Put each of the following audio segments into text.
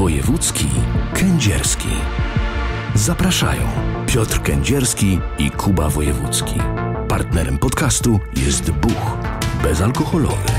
Wojewódzki Kędzierski. Zapraszają Piotr Kędzierski i Kuba Wojewódzki. Partnerem podcastu jest Buch, bezalkoholowy.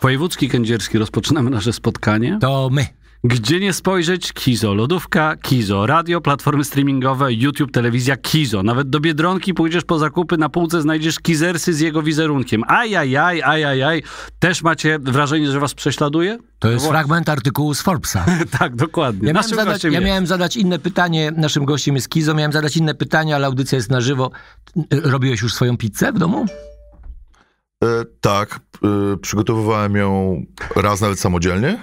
Wojewódzki Kędzierski, rozpoczynamy nasze spotkanie. To my. Gdzie nie spojrzeć? Kizo lodówka, Kizo radio, platformy streamingowe, YouTube, telewizja, Kizo. Nawet do Biedronki pójdziesz po zakupy, na półce znajdziesz kizersy z jego wizerunkiem. Ajajaj, ajajaj. Też macie wrażenie, że was prześladuje? To jest fragment artykułu z Forbesa. tak, dokładnie. Ja miałem, zadać, ja miałem, zadać, inne pytanie, naszym gościem jest Kizo, miałem zadać inne pytanie, ale audycja jest na żywo. Robiłeś już swoją pizzę w domu? E, tak, e, przygotowywałem ją raz nawet samodzielnie.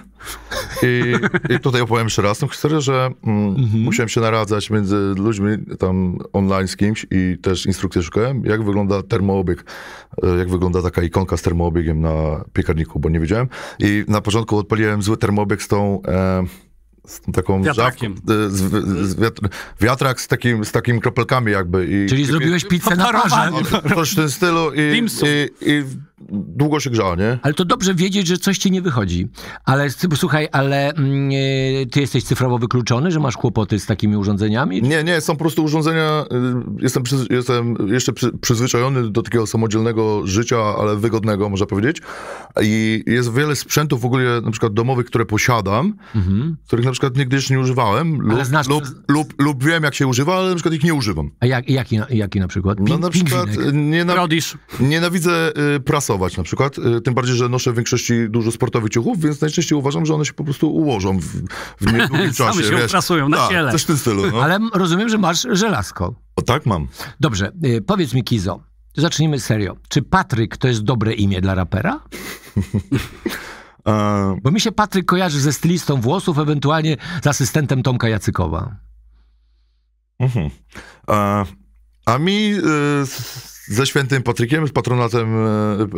I, I, tutaj opowiem jeszcze raz tą historię, że mm, mhm. musiałem się naradzać między ludźmi tam online z kimś i też instrukcję szukałem, jak wygląda termoobieg, e, jak wygląda taka ikonka z termoobiegiem na piekarniku, bo nie wiedziałem. I na początku odpaliłem zły termoobieg z tą... E, z taką wiatrakiem. z, z, wiatr, wiatrak z, takim, z takim kropelkami jakby. I, Czyli i, zrobiłeś pizzę na parze. coś w, w, w stylu i, i, i długo się grza, nie? Ale to dobrze wiedzieć, że coś ci nie wychodzi. Ale słuchaj, ale yy, ty jesteś cyfrowo wykluczony, że masz kłopoty z takimi urządzeniami? Nie, nie, są po prostu urządzenia, yy, jestem, przy, jestem jeszcze przy, przyzwyczajony do takiego samodzielnego życia, ale wygodnego, można powiedzieć. I jest wiele sprzętów w ogóle, na przykład domowych, które posiadam, mhm. których na przykład nigdy jeszcze nie używałem lub, znasz... lub, lub, lub, wiem, jak się używa, ale na przykład ich nie używam. A jak, jaki, jaki na przykład? No pin, no na przykład nienawid- nienawidzę y, prasy pasować na przykład. Y, tym bardziej, że noszę w większości dużo sportowych ciuchów, więc najczęściej uważam, że one się po prostu ułożą w, w niedługim czasie. Same się wiesz. prasują na Ta, ciele. Coś w tym stylu. No. Ale rozumiem, że masz żelazko. O tak mam. Dobrze, y, powiedz mi Kizo, zacznijmy serio. Czy Patryk to jest dobre imię dla rapera? Bo mi się Patryk kojarzy ze stylistą włosów, ewentualnie z asystentem Tomka Jacykowa. Mhm. A, a mi... Y ze świętym Patrykiem, z patronatem,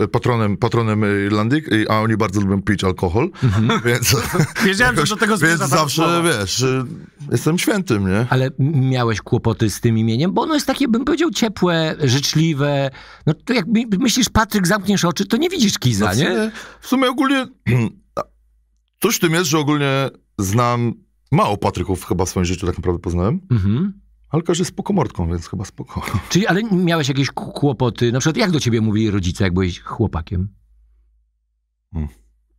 e, patronem, patronem Irlandii, a oni bardzo lubią pić alkohol, mhm. więc... Wiedziałem, jakoś, że do tego Więc zawsze, słowa. wiesz, e, jestem świętym, nie? Ale miałeś kłopoty z tym imieniem? Bo ono jest takie, bym powiedział, ciepłe, życzliwe. No to jak myślisz, Patryk, zamkniesz oczy, to nie widzisz kiza, no nie? W sumie ogólnie... Coś w tym jest, że ogólnie znam mało Patryków chyba w swoim życiu tak naprawdę poznałem. Mhm. Ale każdy jest pokomortką, więc chyba spoko. Czyli, ale miałeś jakieś kłopoty? Na przykład jak do ciebie mówili rodzice, jak byłeś chłopakiem? Hmm.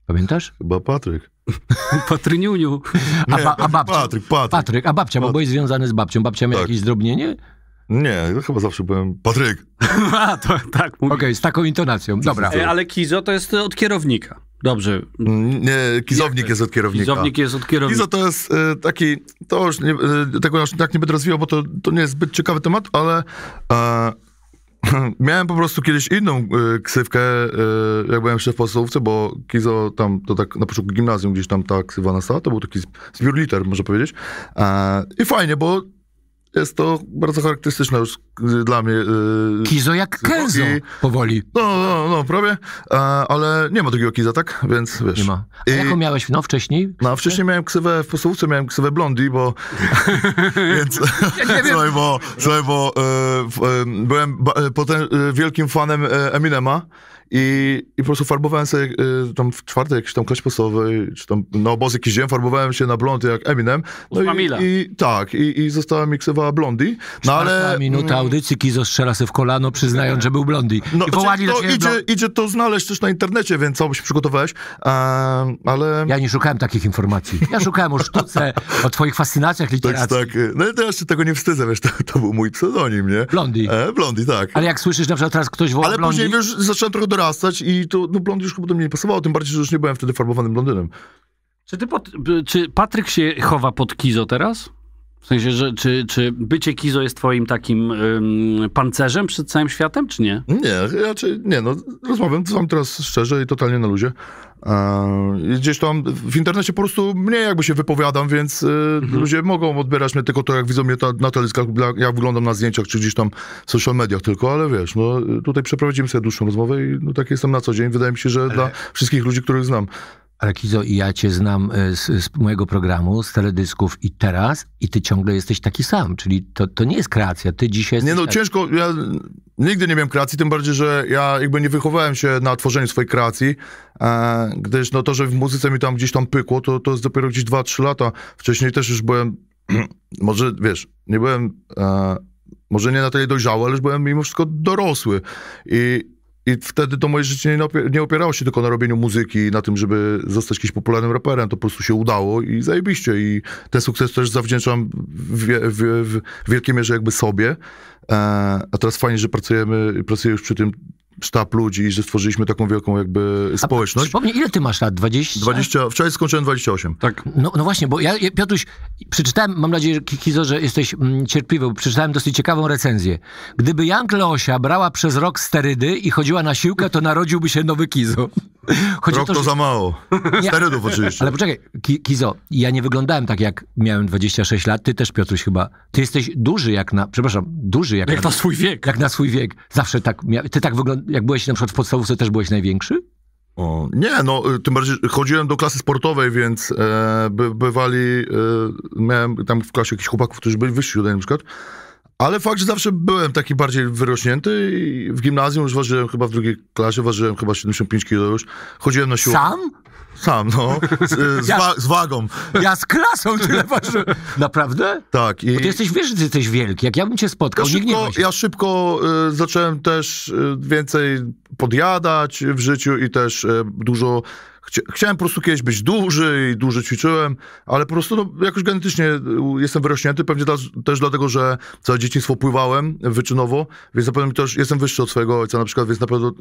Pamiętasz? Chyba Patryk. Patryniuniu. A, ba, a babcia? Patryk, Patryk. Patryk, a babcia, Patryk. bo byłeś związany z babcią. Babcia miała tak. jakieś zdrobnienie? Nie, ja chyba zawsze byłem Patryk. A, to, tak. Okej, okay, z taką intonacją, dobra. E, ale Kizo to jest e, od kierownika. Dobrze. Mm, nie, kizownik jest od kierownika. Kizownik jest od kierownika. Kizo to jest y, taki, to już nie, tego już tak nie będę rozwijał, bo to, to nie jest zbyt ciekawy temat, ale miałem po prostu kiedyś inną ksywkę, jak byłem jeszcze w podstawówce, bo Kizo tam, to tak na początku gimnazjum gdzieś tam ta ksywa nastała, to był taki zbiór liter, można powiedzieć. I fajnie, bo jest to bardzo charakterystyczne już dla mnie. Yy, Kizo jak Kenzo powoli. No, no, no, prawie. ale nie ma drugiego Kiza, tak? Więc wiesz. Nie ma. A I, jaką miałeś no, wcześniej? No, wcześniej miałem ksywę w podstawówce, miałem ksywę Blondi, bo... więc, ja słuchaj, bo, słuchaj, bo y, y, byłem y, potem wielkim fanem Eminema i, I po prostu farbowałem sobie y, tam w czwartej jakiś tam klasie podstawowej, czy tam na no, obozy jakiś dzień, farbowałem się na blond jak Eminem. No i, i, tak, i, i została miksowała blondy, No ale... minuta mm, audycji Kizo strzela sobie w kolano, przyznając, że był blondy, No, I znaczy, wołali to, idzie, blond... idzie to znaleźć też na internecie, więc co, się przygotowałeś, ale... Ja nie szukałem takich informacji. Ja szukałem o sztuce, o twoich fascynacjach literackich. Tak, tak. No ja jeszcze tego nie wstydzę, wiesz, to, to był mój pseudonim, nie? Blondy, E, tak. Ale jak słyszysz na przykład teraz ktoś woła Ale później, wiesz, zacząłem trochę doradzać wyrastać i to, no blond już mnie nie pasowało, tym bardziej, że już nie byłem wtedy farbowanym blondynem. Czy ty, pod, czy Patryk się chowa pod Kizo teraz? W sensie, że czy, czy bycie Kizo jest twoim takim ym, pancerzem przed całym światem, czy nie? Nie, raczej nie. No, rozmawiam z wam teraz szczerze i totalnie na luzie. E, gdzieś tam w internecie po prostu mnie jakby się wypowiadam, więc e, mhm. ludzie mogą odbierać mnie tylko to, jak widzą mnie ta, na teleskach, jak wyglądam na zdjęciach, czy gdzieś tam w social mediach tylko, ale wiesz, no tutaj przeprowadzimy sobie dłuższą rozmowę i no, tak jestem na co dzień. Wydaje mi się, że ale... dla wszystkich ludzi, których znam. Rakizo i ja cię znam e, z, z, mojego programu, z teledysków i teraz i ty ciągle jesteś taki sam, czyli to, to nie jest kreacja, ty dzisiaj Nie no, taki... ciężko, ja nigdy nie miałem kreacji, tym bardziej, że ja jakby nie wychowałem się na tworzeniu swojej kreacji, e, gdyż no to, że w muzyce mi tam gdzieś tam pykło, to, to jest dopiero gdzieś 2-3 lata. Wcześniej też już byłem, może wiesz, nie byłem... E, może nie na tyle dojrzały, ale już byłem mimo wszystko dorosły. I i wtedy to moje życie nie, opierało się tylko na robieniu muzyki, na tym, żeby zostać jakimś popularnym raperem. To po prostu się udało i zajebiście. I ten sukces też zawdzięczam w, w, w wielkiej mierze jakby sobie. E, a teraz fajnie, że pracujemy, pracuję już przy tym sztab ludzi i że stworzyliśmy taką wielką jakby społeczność. A, przypomnij, ile ty masz lat? 20? 20 wczoraj skończyłem 28. Tak. No, no właśnie, bo ja, Piotruś, przeczytałem, mam nadzieję, Kizo, że jesteś mm, cierpliwy, bo przeczytałem dosyć ciekawą recenzję. Gdyby Jank Leosia brała przez rok sterydy i chodziła na siłkę, to narodziłby się nowy Kizo. Chodzi rok to, że... to, za mało. Ja... Sterydów oczywiście. Ale poczekaj, Kizo, ja nie wyglądałem tak, jak miałem 26 lat, ty też, Piotruś, chyba. Ty jesteś duży jak na, przepraszam, duży jak, jak na... na swój wiek. Jak na swój wiek. Zawsze tak, mia... ty tak wyglądasz jak byłeś na przykład w podstawówce, też byłeś największy? O, nie, no y, tym bardziej chodziłem do klasy sportowej, więc e, by, bywali, e, miałem tam w klasie jakichś chłopaków, którzy byli wyżsi ode mnie na przykład, ale fakt, że zawsze byłem taki bardziej wyrośnięty i w gimnazjum już ważyłem chyba w drugiej klasie, ważyłem chyba 75 kg już, chodziłem na siłownię. Sam? Sam, no. Z, z, ja, wa- z, wagą. Ja z klasą tyle ważyłem. Naprawdę? Tak. I... Bo ty jesteś, wiesz, ty jesteś wielki. Jak ja bym cię spotkał, ja szybko, Ja szybko y, zacząłem też y, więcej podjadać w życiu i też y, dużo chciałem po prostu kiedyś być duży i duży ćwiczyłem, ale po prostu no, jakoś genetycznie y, jestem wyrośnięty, pewnie da, też dlatego, że całe dzieciństwo pływałem wyczynowo, więc na pewno też jestem wyższy od swojego ojca na przykład, więc na pewno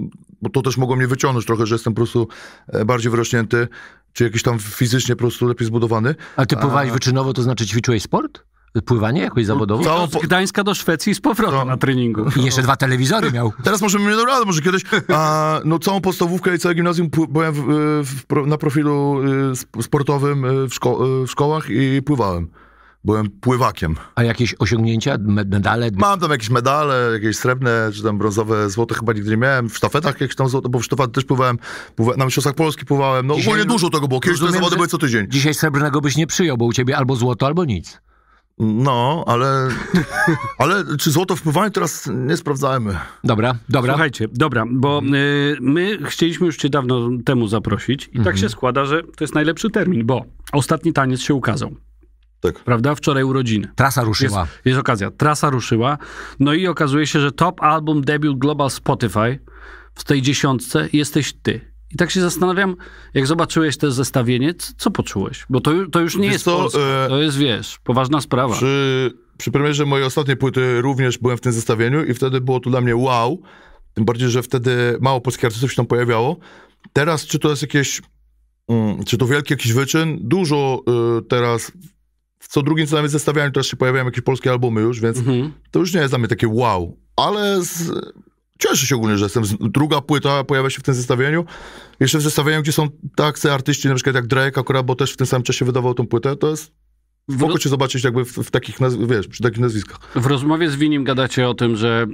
bo to też mogło mnie wyciągnąć trochę, że jestem po prostu e, bardziej wyrośnięty, czy jakiś tam fizycznie po prostu lepiej zbudowany. A ty pływałeś A... wyczynowo, to znaczy ćwiczyłeś sport? Pływanie jakoś zawodowo? Całą Z Gdańska do Szwecji z powrotem na treningu. I jeszcze dwa telewizory miał. Teraz możemy mnie dobrać, może kiedyś. A, no całą podstawówkę i całe gimnazjum byłem w, y, w, na profilu y, sportowym y, w, szko w szkołach i pływałem. Byłem pływakiem. A jakieś osiągnięcia, medale? Mam tam jakieś medale, jakieś srebrne, czy tam brązowe, złote chyba nigdy nie miałem. W sztafetach jakieś tam złote, bo w sztafetach też pływałem. pływałem na Mistrzostwach Polski pływałem. No dzisiaj, ogólnie dużo tego było. Kiedyś te zawody były co tydzień. Dzisiaj srebrnego byś nie przyjął, bo u ciebie albo złoto, albo nic. No, ale, ale czy złoto wpływanie teraz nie sprawdzajmy. Dobra, dobra. Słuchajcie, dobra, bo y, my chcieliśmy już cię dawno temu zaprosić i tak mhm. tak się składa, że to jest najlepszy termin, bo ostatni taniec się ukazał. Tak. Prawda? Wczoraj urodziny. Trasa ruszyła. Jest, jest okazja. Trasa ruszyła. No i okazuje się, że top album debut Global Spotify w tej dziesiątce jesteś ty. I tak się zastanawiam, jak zobaczyłeś to zestawienie, co poczułeś? Bo to, to już nie wiesz jest co, Polska, e... to jest, wiesz, poważna sprawa. Przy, przy premierze mojej ostatniej płyty również byłem w tym zestawieniu i wtedy było to dla mnie wow, tym bardziej, że wtedy mało polskich artystów się tam pojawiało. Teraz, czy to jest jakieś, mm, czy to wielki jakiś wyczyn? Dużo y, teraz, w co drugim co najmniej zestawianiu teraz się pojawiają jakieś polskie albumy już, więc mhm. to już nie jest dla mnie takie wow, ale z, cieszę się ogólnie, że jestem. Druga płyta pojawia się w tym zestawieniu. Jeszcze w zestawieniu, gdzie są tacy artyści, na przykład jak Drake akurat, bo też w tym samym czasie wydawał tą płytę, to jest Mogę cię zobaczyć jakby w, w takich, wiesz, przy takich nazwiskach. W rozmowie z Winim gadacie o tym, że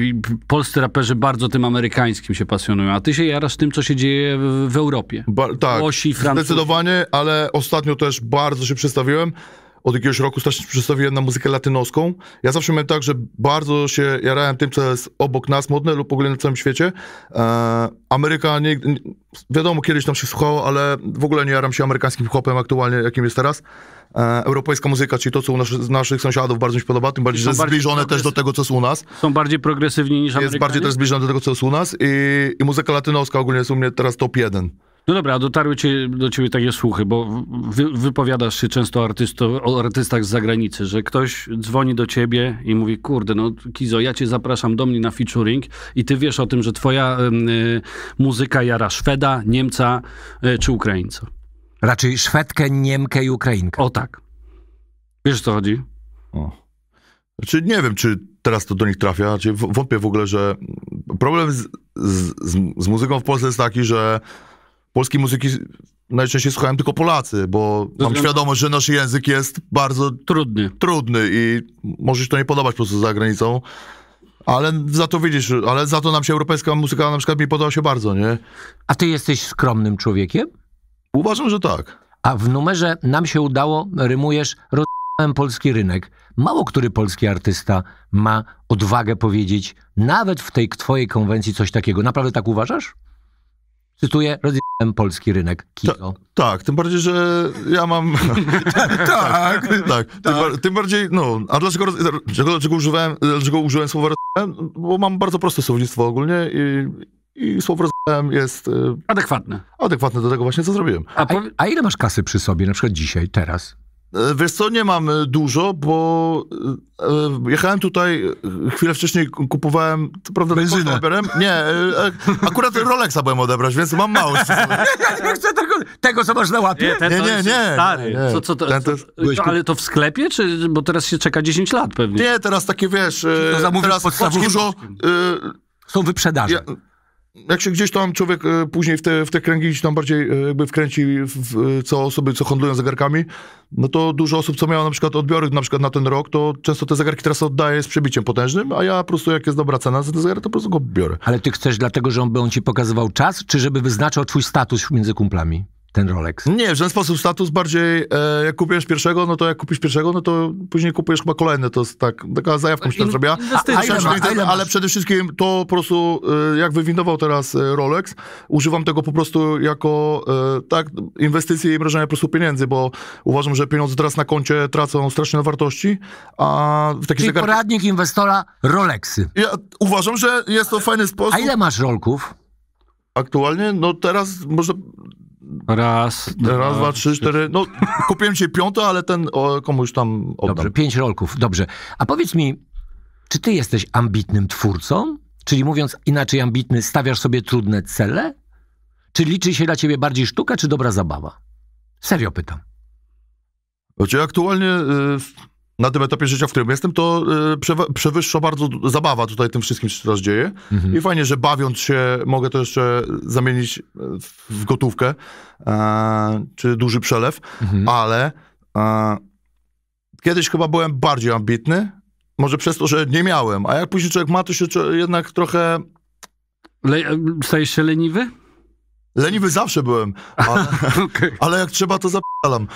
yy, polscy raperzy bardzo tym amerykańskim się pasjonują, a ty się jarasz tym, co się dzieje w, w Europie. Ba tak, Włosi, zdecydowanie, ale ostatnio też bardzo się przestawiłem od jakiegoś roku strasznie przestawiłem na muzykę latynoską. Ja zawsze miałem tak, że bardzo się jarałem tym, co jest obok nas modne lub w ogóle na całym świecie. E, Ameryka, nie, nie, wiadomo, kiedyś tam się słuchało, ale w ogóle nie jaram się amerykańskim chłopem hopem aktualnie, jakim jest teraz. E, europejska muzyka, czyli to, co u nas, naszych sąsiadów bardzo mi się podoba, tym bardziej, że jest zbliżone też do tego, co jest u nas. Są bardziej progresywni niż Amerykanie? Jest bardziej też zbliżone do tego, co jest u nas i, i muzyka latynoska ogólnie jest u mnie teraz top jeden. No dobra, dotarły cię, do ciebie takie słuchy, bo wy, wypowiadasz się często artysto, o artystach z zagranicy, że ktoś dzwoni do ciebie i mówi, kurde, no Kizo, ja cię zapraszam do mnie na featuring i ty wiesz o tym, że twoja y, muzyka jara Szweda, Niemca y, czy Ukraińca. Raczej Szwedkę, Niemkę i Ukrainkę. O tak. Wiesz o co chodzi? O. Znaczy, nie wiem, czy teraz to do nich trafia. Znaczy, wątpię w ogóle, że problem z, z, z muzyką w Polsce jest taki, że polskiej muzyki najczęściej słuchają tylko Polacy, bo mam znaczy- świadomość, że nasz język jest bardzo trudny. trudny i może się to nie podobać po prostu za granicą. Ale za to widzisz, ale za to nam się europejska muzyka na przykład mi podoba się bardzo, nie? A ty jesteś skromnym człowiekiem? Uważam, że tak. A w numerze nam się udało, rymujesz, rozumiem polski rynek. Mało który polski artysta ma odwagę powiedzieć, nawet w tej twojej konwencji coś takiego. Naprawdę tak uważasz? cytuję, rozjechałem polski rynek. Kiko. Ta, tak, tym bardziej, że ja mam... tak, tak, tak. Tym, tak. tym, bardziej, no, a dlaczego, dlaczego, używałem, dlaczego użyłem słowa rozjechałem? Bo mam bardzo proste słownictwo ogólnie i, i słowo rozjechałem jest... Y, adekwatne. Adekwatne do tego właśnie, co zrobiłem. A, a, a ile masz kasy przy sobie, na przykład dzisiaj, teraz? E, wiesz co, nie mam e, dużo, bo e, jechałem tutaj, chwilę wcześniej kupowałem, co prawda benzynę. nie, akurat Rolexa byłem odebrać, więc mam mało. Nie, nie, chcę tego, tego, co masz na łapie. Nie, nie, nie. nie stary. Nie. Co, co to, ten, to, ale to w sklepie, czy, bo teraz się czeka 10 lat pewnie. Nie, teraz takie, wiesz, to teraz dużo... Są wyprzedaże. Ja, jak się gdzieś tam człowiek e, później w te, w te kręgi gdzieś tam bardziej e, jakby wkręci w, co osoby, co handlują zegarkami, no to dużo osób, co miało na przykład odbiory na przykład na ten rok, to często te zegarki teraz oddaje z przebiciem potężnym, a ja po prostu jak jest dobra cena za ten zegarek, to po prostu go biorę. Ale ty chcesz dlatego, że on, on ci pokazywał czas, czy żeby wyznaczał twój status między kumplami? ten Rolex. Nie, w żaden sposób. Status bardziej, e, jak kupujesz pierwszego, no to jak kupisz pierwszego, no to później kupujesz chyba kolejne. To jest tak, taka zajawka się tam zrobiła. Ale przede wszystkim to po prostu, e, jak wywindował teraz e, Rolex, używam tego po prostu jako e, tak, inwestycje i mrożenia po prostu pieniędzy, bo uważam, że pieniądze teraz na koncie tracą strasznie na wartości, a w takich Czyli zegar... poradnik inwestora Rolexy. Ja uważam, że jest to fajny sposób. A ile masz rolków? Aktualnie, no teraz może Raz, dwa, Raz, dwa, trzy, cztery. No, kupiłem się piątą, ale ten o, komuś tam oddam. Dobrze, pięć rolków, dobrze. A powiedz mi, czy ty jesteś ambitnym twórcą? Czyli mówiąc inaczej ambitny, stawiasz sobie trudne cele? Czy liczy się dla ciebie bardziej sztuka, czy dobra zabawa? Serio pytam. Znaczy aktualnie... Y, na tym etapie życia, w którym jestem, to y, przewyższa bardzo zabawa tutaj tym wszystkim, co się teraz dzieje. Mhm. I fajnie, że bawiąc się, mogę to jeszcze zamienić y, w gotówkę, e, czy duży przelew, mhm. ale e, kiedyś chyba byłem bardziej ambitny, może przez to, że nie miałem, a jak później człowiek ma, to się jednak trochę... Le stajesz się leniwy? Leniwy zawsze byłem, ale, okay. ale jak trzeba, to zapalam.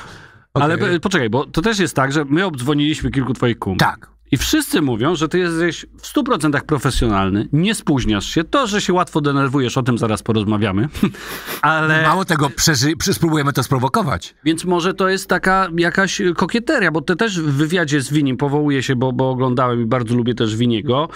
Okay. Ale e, poczekaj, bo to też jest tak, że my obdzwoniliśmy kilku twoich kumów. Tak. I wszyscy mówią, że ty jesteś w 100% profesjonalny, nie spóźniasz się. To, że się łatwo denerwujesz, o tym zaraz porozmawiamy. Ale... Mało tego, przeży- spróbujemy to sprowokować. Więc może to jest taka jakaś kokieteria, bo ty też w wywiadzie z Winim, powołuję się, bo, bo oglądałem i bardzo lubię też Winiego,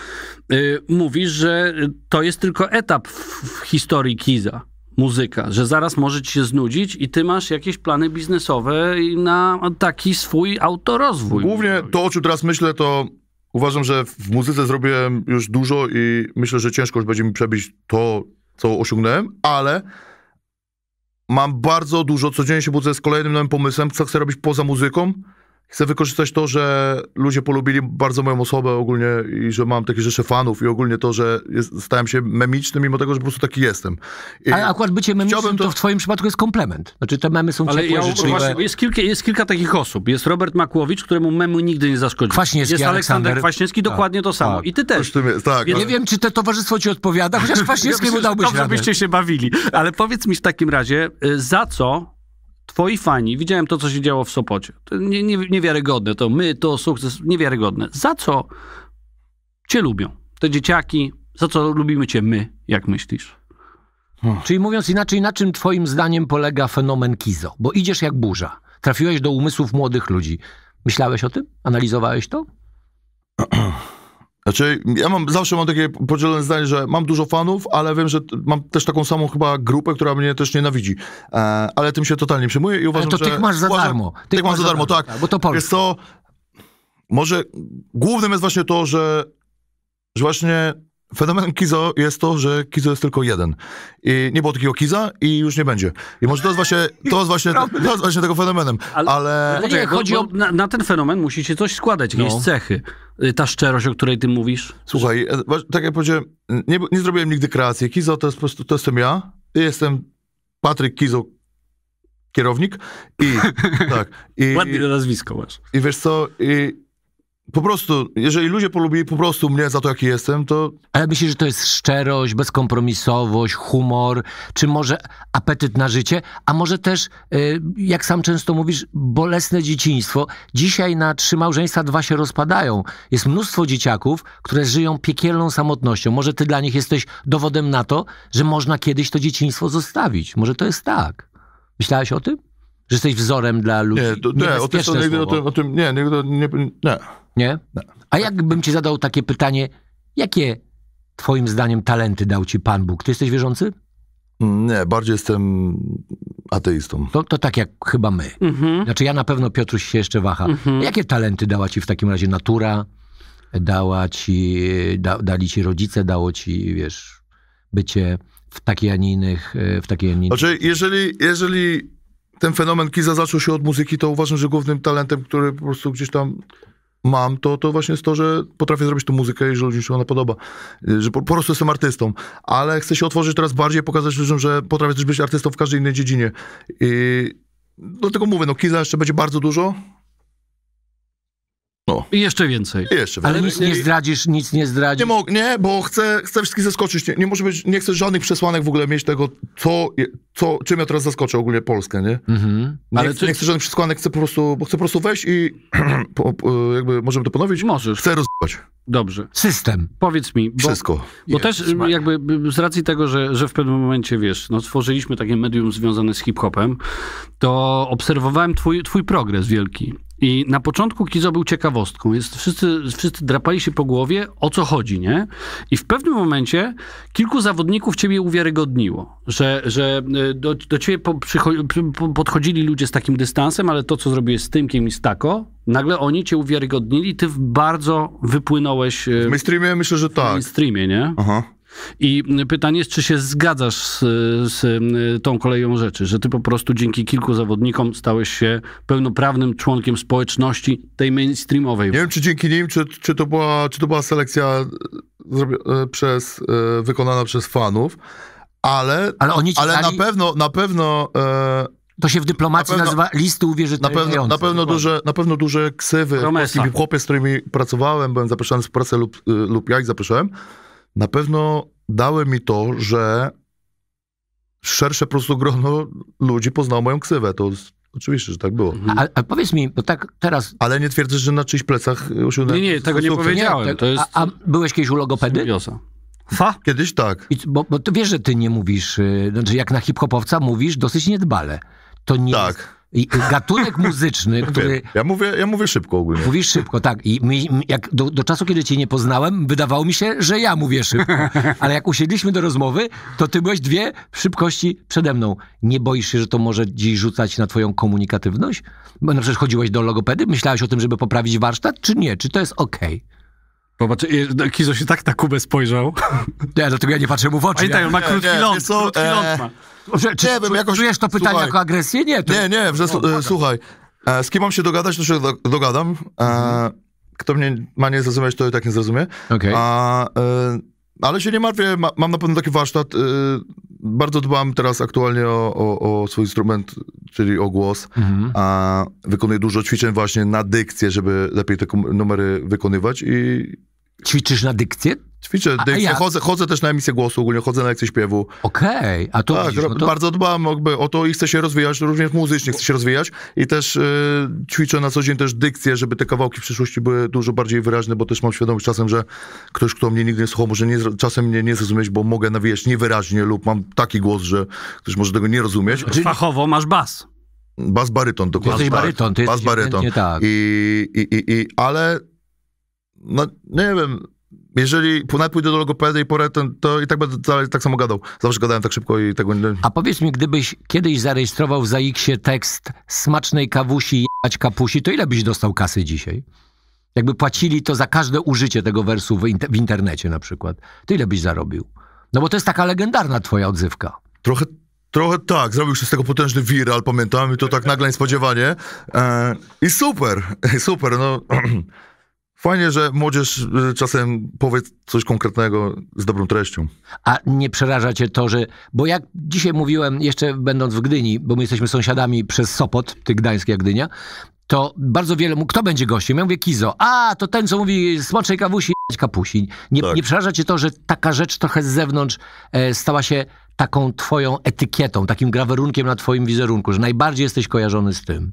yy, mówisz, że to jest tylko etap w, w historii Kiza muzyka, że zaraz może ci się znudzić i ty masz jakieś plany biznesowe na taki swój autorozwój. Głównie to, o czym teraz myślę, to uważam, że w muzyce zrobiłem już dużo i myślę, że ciężko już będzie mi przebić to, co osiągnąłem, ale mam bardzo dużo, codziennie się budzę z kolejnym nowym pomysłem, co chcę robić poza muzyką, chcę wykorzystać to, że ludzie polubili bardzo moją osobę ogólnie i że mam takie rzesze fanów i ogólnie to, że jest, stałem się memiczny, mimo tego, że po prostu taki jestem. I Ale akurat bycie memicznym to... to... w twoim przypadku jest komplement. Znaczy te memy są Ale ciepłe, ja, życzliwe. Właśnie, jest, kilka, jest kilka takich osób. Jest Robert Makłowicz, któremu memu nigdy nie zaszkodził. Kwaśniewski, jest Aleksander, Aleksander Kwaśniewski, tak, dokładnie to tak. samo. Tak. I ty też. Jest, tak, Nie wiem, czy to towarzystwo ci odpowiada, chociaż Kwaśniewskiemu ja dałbyś radę. Dobrze byście się bawili. Ale powiedz mi w takim razie, y, za co twoi fani, widziałem to, co się działo w Sopocie. To nie, nie, niewiarygodne, to my, to sukces, niewiarygodne. Za co cię lubią? Te dzieciaki, za co lubimy cię my, jak myślisz? Hmm. Czyli mówiąc inaczej, na czym twoim zdaniem polega fenomen Kizo? Bo idziesz jak burza. Trafiłeś do umysłów młodych ludzi. Myślałeś o tym? Analizowałeś to? Znaczy, ja mam, zawsze mam takie podzielone zdanie, że mam dużo fanów, ale wiem, że mam też taką samą chyba grupę, która mnie też nienawidzi. E, ale tym się totalnie przejmuję i uważam, to że... to tych masz za darmo. Tych, tych masz za darmo, darmo, tak. Bo to Polska. Jest to... Może głównym jest właśnie to, że, że właśnie Fenomen Kizo jest to, że Kizo jest tylko jeden. I nie było takiego Kiza i już nie będzie. I może to jest właśnie, to jest właśnie, to jest właśnie tego fenomenem. Ale, ale... No nie, chodzi o, na, na, ten fenomen musicie coś składać, jakieś no. cechy. Y, ta szczerość, o której ty mówisz. Słuchaj, e, tak jak powiedziałem, nie, nie zrobiłem nigdy kreacji. Kizo to jest po prostu, to jestem ja. Jestem Patryk Kizo, kierownik. I tak. I, Ładne nazwisko masz. I wiesz co, i, po prostu, jeżeli ludzie polubili po prostu mnie za to, jaki jestem, to... Ale myślisz, że to jest szczerość, bezkompromisowość, humor, czy może apetyt na życie, a może też, y, jak sam często mówisz, bolesne dzieciństwo. Dzisiaj na trzy małżeństwa dwa się rozpadają. Jest mnóstwo dzieciaków, które żyją piekielną samotnością. Może ty dla nich jesteś dowodem na to, że można kiedyś to dzieciństwo zostawić. Może to jest tak. Myślałeś o tym? Że jesteś wzorem dla ludzi. Nie, to, nie, o, tym, to, o, tym, o tym nie, nie, nie. Nie? A jakbym ci zadał takie pytanie, jakie twoim zdaniem talenty dał ci Pan Bóg? Ty jesteś wierzący? Nie, bardziej jestem ateistą. To, to tak jak chyba my. Mhm. Znaczy ja na pewno, Piotruś się jeszcze waha. Mhm. Jakie talenty dała ci w takim razie natura? Dała ci, da, dali ci rodzice, dało ci, wiesz, bycie w takiej, a nie innych, e, w takiej, a nie innych. Znaczy, jeżeli, jeżeli ten fenomen Kiza zaczął się od muzyki, to uważam, że głównym talentem, który po prostu gdzieś tam mam, to, to właśnie jest to, że potrafię zrobić tu muzykę i że ludziom się ona podoba. Y, że po, po, prostu jestem artystą. Ale chcę się otworzyć teraz bardziej, pokazać ludziom, że potrafię też być artystą w każdej innej dziedzinie. I dlatego mówię, no Kiza jeszcze będzie bardzo dużo, no. I jeszcze więcej. I jeszcze więcej. Ale nic nie zdradzisz, nic nie zdradzisz. Nie, mogę, nie bo chcę, chcę wszystkich zaskoczyć. Nie, nie może być, nie chcę żadnych przesłanek w ogóle mieć tego, co, co, czym ja teraz zaskoczę ogólnie Polskę, nie? Mhm. Nie, Ale ty... nie chcę żadnych przesłanek, chcę po prostu, bo chcę po prostu wejść i po, jakby możemy to ponowić? Możesz. Chcę rozbać. Dobrze. System. Powiedz mi. Bo, Wszystko. Bo też jakby z racji tego, że, że w pewnym momencie, wiesz, no, stworzyliśmy takie medium związane z hip-hopem, to obserwowałem twój, twój progres wielki. I na początku Kizo był ciekawostką. Jest, wszyscy, wszyscy drapali się po głowie, o co chodzi, nie? I w pewnym momencie kilku zawodników ciebie uwiarygodniło, że, że e, do, do ciebie po, podchodzili ludzie z takim dystansem, ale to, co zrobiłeś z Tymkiem i z Tako, nagle oni cię uwiarygodnili, ty bardzo wypłynąłeś. E, w mainstreamie myślę, że tak. W mainstreamie, nie? Aha. I pytanie jest, czy się zgadzasz z, z y, tą koleją rzeczy, że ty po prostu dzięki kilku zawodnikom stałeś się pełnoprawnym członkiem społeczności tej mainstreamowej. Nie wiem, czy dzięki nim, czy, czy, to, była, czy to była selekcja e, e, przez, e, wykonana przez fanów, ale, ale, oni ale na pewno, na pewno e... To się w dyplomacji na pewno, nazywa listy uwierzytelniające. Na pewno, na pewno, duże, na pewno duże ksywy polskie hip-hopie, z którymi pracowałem, byłem zapraszany w pracę lub, lub ja ich zapraszałem, na pewno dały mi to, że szersze po prostu grono ludzi poznało moją ksywę. To oczywiście, że tak było. Mhm. A, a powiedz mi, bo tak teraz... Ale nie twierdzisz, że na czyichś plecach osiągnąłem... Nie, nie, tego nie powiedziałem. Nie, tak, jest... a, a, byłeś kiedyś u logopedy? Symbiosa. Fa? Kiedyś tak. I, bo, bo ty wiesz, że ty nie mówisz, y, znaczy jak na hip-hopowca mówisz dosyć niedbale. To nie tak. jest i gatunek muzyczny, który... Ja mówię, ja mówię szybko ogólnie. Mówisz szybko, tak. I jak do, do, czasu, kiedy cię nie poznałem, wydawało mi się, że ja mówię szybko. Ale jak usiedliśmy do rozmowy, to ty byłeś dwie szybkości przede mną. Nie boisz się, że to może dziś rzucać na twoją komunikatywność? Bo na przykład chodziłeś do logopedy, myślałeś o tym, żeby poprawić warsztat, czy nie? Czy to jest okej? Okay? Zobacz, e, no, Kizo się tak na Kubę spojrzał. Nie, dlatego ja nie patrzę mu w oczy. Pamiętaj, on ma krótki ląd. Co, e, krótki ma. Że, czy, nie wiem, jakoś... Czujesz to pytanie słuchaj. jako agresję? Nie, to... nie, nie, że, no, e, słuchaj, e, z kim mam się dogadać, to się do, dogadam. E, Kto mnie ma nie zrozumieć, to i tak nie zrozumie. Okay. A, e, ale się nie martwię, ma, mam na pewno taki warsztat. E, bardzo dbam teraz aktualnie o, o, o swój instrument, czyli o głos. Mhm. A, wykonuję dużo ćwiczeń właśnie na dykcję, żeby lepiej te numery wykonywać i... Ćwiczysz na dykcję? Ćwiczę, a, ja... chodzę, chodzę też na emisję głosu, ogólnie chodzę na lekcje śpiewu. Okej, okay, a to Tak, widzisz, to... bardzo dbam o to i chcę się rozwijać, również muzycznie chcę się rozwijać i też y, ćwiczę na co dzień też dykcję, żeby te kawałki w przyszłości były dużo bardziej wyraźne, bo też mam świadomość czasem, że ktoś, kto mnie nigdy nie słuchał, może nie, czasem mnie nie zrozumieć, bo mogę nawijać niewyraźnie lub mam taki głos, że ktoś może tego nie rozumieć. Czyli... Znaczy, fachowo masz bas. Bas baryton, dokładnie. Jesteś tak. baryton, ty bas baryton. Tak. I, i, i, i, ale no, nie wiem, jeżeli ponad pójdę do logopedy i porę, to, to, i tak będę dalej tak samo gadał. Zawsze gadałem tak szybko i tego nie... A powiedz mi, gdybyś kiedyś zarejestrował w Zaiksie tekst smacznej kawusi jechać kapusi, to ile byś dostał kasy dzisiaj? Jakby płacili to za każde użycie tego wersu w, inter w internecie na przykład. To ile byś zarobił? No bo to jest taka legendarna twoja odzywka. Trochę Trochę tak, zrobił się z tego potężny viral, pamiętam, i to tak nagle niespodziewanie. E, I super, super, no... Fajnie, że młodzież y, czasem powie coś konkretnego z dobrą treścią. A nie przeraża cię to, że... Bo jak dzisiaj mówiłem, jeszcze będąc w Gdyni, bo my jesteśmy sąsiadami przez Sopot, ty Gdańsk jak Gdynia, to bardzo wiele mu... Kto będzie gościem? Ja mówię Kizo. A, to ten, co mówi smoczej kawusi, kapusi. Nie, tak. nie przeraża cię to, że taka rzecz trochę z zewnątrz e, stała się taką twoją etykietą, takim grawerunkiem na twoim wizerunku, że najbardziej jesteś kojarzony z tym?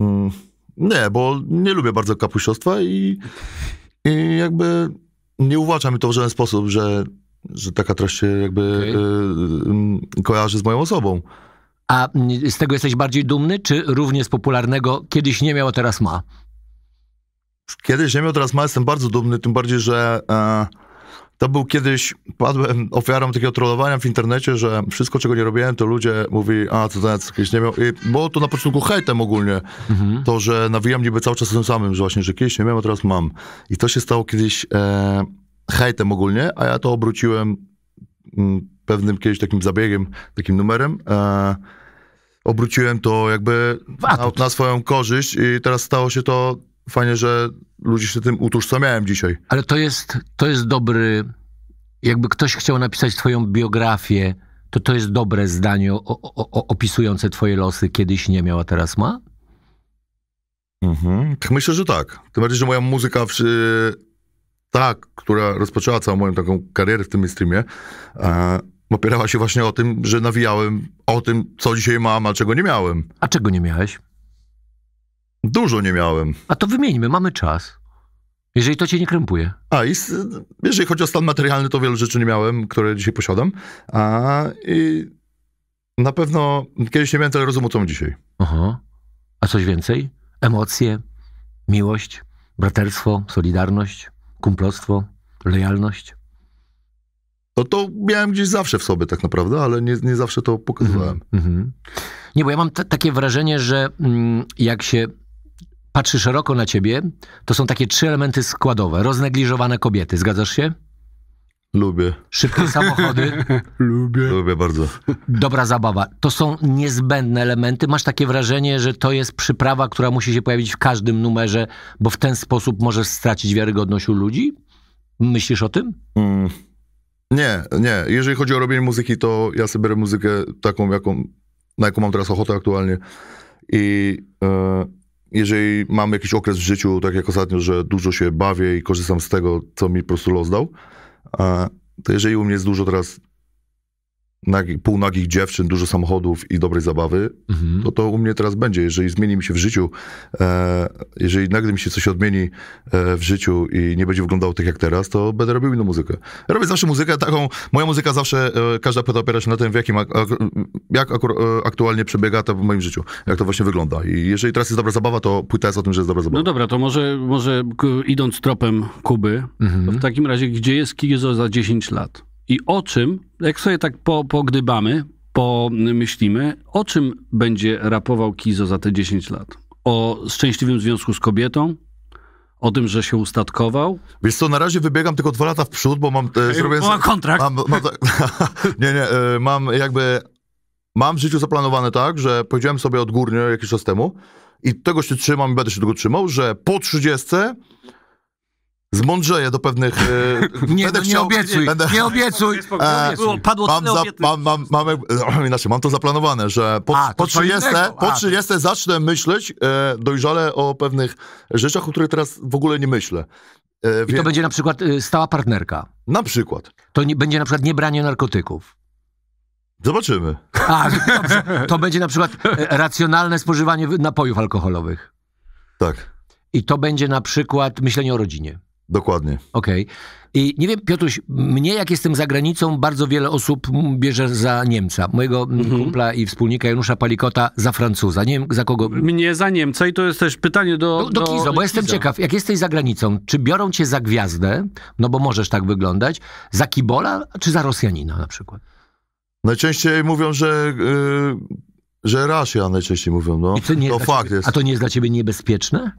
Mm. Nie, bo nie lubię bardzo kapuściostwa i, i jakby nie uwłacza mi to w żaden sposób, że, że taka treść się jakby okay. y, y mm, kojarzy z moją osobą. A z tego jesteś bardziej dumny, czy równie z popularnego kiedyś nie miał, a teraz ma? Kiedyś nie miał, teraz ma, jestem bardzo dumny, tym bardziej, że e, to był kiedyś, padłem ofiarą takiego trollowania w internecie, że wszystko, czego nie robiłem, to ludzie mówi, a to ten kiedyś nie miał. I było to na początku hejtem ogólnie. Mhm. To, że nawijam niby cały czas tym samym, że właśnie, że kiedyś nie miałem, a teraz mam. I to się stało kiedyś e, hejtem ogólnie, a ja to obróciłem m, mm, pewnym kiedyś takim zabiegiem, takim numerem. E, obróciłem to jakby na, na swoją korzyść i teraz stało się to fajnie, że ludzie się tym utożsamiają dzisiaj. Ale to jest, to jest dobry, jakby ktoś chciał napisać twoją biografię, to to jest dobre zdanie o, o, o, opisujące twoje losy, kiedyś nie miała, teraz ma? Mhm. Tak, myślę, że tak. Tym bardziej, że moja muzyka, przy... która rozpoczęła całą moją taką karierę w tym streamie, e, opierała się właśnie o tym, że nawijałem o tym, co dzisiaj mam, a czego nie miałem. A czego nie miałeś? Dużo nie miałem. A to wymieńmy, mamy czas. Jeżeli to cię nie krępuje. A i jeżeli chodzi o stan materialny, to wiele rzeczy nie miałem, które dzisiaj posiadam. A i na pewno kiedyś nie miałem tyle rozumu, co mam dzisiaj. Aha. A coś więcej? Emocje, miłość, braterstwo, solidarność, kumplostwo, lojalność? No to miałem gdzieś zawsze w sobie tak naprawdę, ale nie, nie zawsze to pokazywałem. Mhm, mhm. Nie, bo ja mam takie wrażenie, że mm, jak się patrzy szeroko na ciebie, to są takie trzy elementy składowe. Roznegliżowane kobiety, zgadzasz się? Lubię. Szybkie samochody. Lubię. Lubię bardzo. Dobra zabawa. To są niezbędne elementy. Masz takie wrażenie, że to jest przyprawa, która musi się pojawić w każdym numerze, bo w ten sposób możesz stracić wiarygodność u ludzi? Myślisz o tym? Mm. Nie, nie. Jeżeli chodzi o robienie muzyki, to ja sobie biorę muzykę taką, jaką, na jaką mam teraz ochotę aktualnie. I... Yy jeżeli mam jakiś okres w życiu, tak jak ostatnio, że dużo się bawię i korzystam z tego, co mi po prostu los dał, to jeżeli u mnie jest dużo teraz nagi, półnagich dziewczyn, dużo samochodów i dobrej zabawy, mhm. to to u mnie teraz będzie. Jeżeli zmieni mi się w życiu, e, jeżeli nagle mi się coś odmieni e, w życiu i nie będzie wyglądało tak jak teraz, to będę robił inną muzykę. Robię zawsze muzykę taką, moja muzyka zawsze, e, każda płyta opiera się na tym, w jakim, jak akur, e, aktualnie przebiega to w moim życiu, jak to właśnie wygląda. I jeżeli teraz jest dobra zabawa, to płyta jest o tym, że jest dobra zabawa. No dobra, to może, może idąc tropem Kuby, mhm. to w takim razie, gdzie jest Kizo za 10 lat? I o czym, jak sobie tak po, pogdybamy, pomyślimy, o czym będzie rapował Kizo za te 10 lat? O szczęśliwym związku z kobietą? O tym, że się ustatkował? Wiesz co, na razie wybiegam tylko dwa lata w przód, bo mam... E, zrobię, mam kontrakt! Mam, mam, nie, nie, e, mam jakby... Mam w życiu zaplanowane tak, że powiedziałem sobie odgórnie jakiś czas temu i tego się trzymam i będę się tego trzymał, że po 30 Zmądrzeje do pewnych... E, nie, będę no, chciał, nie obiecuj, będę, nie obiecuj. E, padło mam, za, mam, mam, mam, no, inaczej, mam to zaplanowane, że po, A, po, 30, po 30 zacznę myśleć e, dojrzale o pewnych rzeczach, o których teraz w ogóle nie myślę. E, I to będzie na przykład y, stała partnerka. Na przykład. To nie, będzie na przykład niebranie narkotyków. Zobaczymy. A, to będzie na przykład e, racjonalne spożywanie napojów alkoholowych. Tak. I to będzie na przykład myślenie o rodzinie. Dokładnie. Okej. Okay. I nie wiem, Piotruś, mnie jak jestem za granicą, bardzo wiele osób bierze za Niemca. Mojego mhm. kumpla i wspólnika Janusza Palikota za Francuza. Nie wiem, za kogo. Mnie za Niemca i to jest też pytanie do... Do, do, do Kizo, bo Kizo. jestem ciekaw. Jak jesteś za granicą, czy biorą cię za gwiazdę, no bo możesz tak wyglądać, za Kibola, czy za Rosjanina na przykład? Najczęściej mówią, że... Yy, że Rosja. najczęściej mówią, no. to nie to fakt ciebie, jest. A to nie jest dla ciebie niebezpieczne?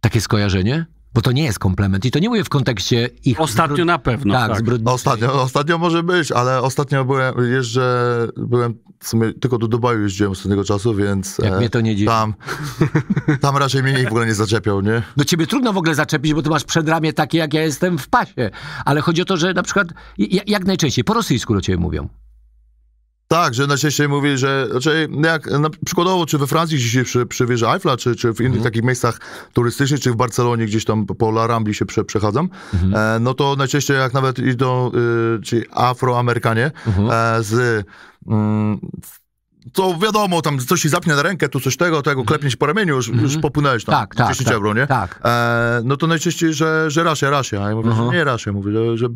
Takie skojarzenie? Bo to nie jest komplement. I to nie mówię w kontekście ich... Ostatnio na pewno. Tak, tak. Zbrudnicy. Ostatnio, ostatnio może być, ale ostatnio byłem, jeżdżę, byłem w sumie tylko do Dubaju jeździłem z tego czasu, więc... Jak e, mnie to nie dziwi. Tam, tam raczej mnie ich w ogóle nie zaczepiał, nie? No ciebie trudno w ogóle zaczepić, bo ty masz przedramię takie, jak ja jestem w pasie. Ale chodzi o to, że na przykład jak najczęściej po rosyjsku do ciebie mówią. Tak, że najczęściej mówi, że znaczy no jak na, przykładowo, czy we Francji gdzieś się przy, przy wieży Eiffla, czy, czy w innych mhm. takich miejscach turystycznych, czy w Barcelonie gdzieś tam po La Rambli się prze, przechadzam, mhm. e, no to najczęściej jak nawet idą y, ci Afroamerykanie mhm. e, z y, mm, to wiadomo, tam coś się zapnie na rękę, tu coś tego, tego, mhm. ci po ramieniu, już, mm już mhm. tam tak, tak, 10 tak, euro, nie? Tak. E, no to najczęściej, że, że Rasia, Rasia. Ja mówię, uh -huh. że mhm. nie Rasia, mówię, że... że...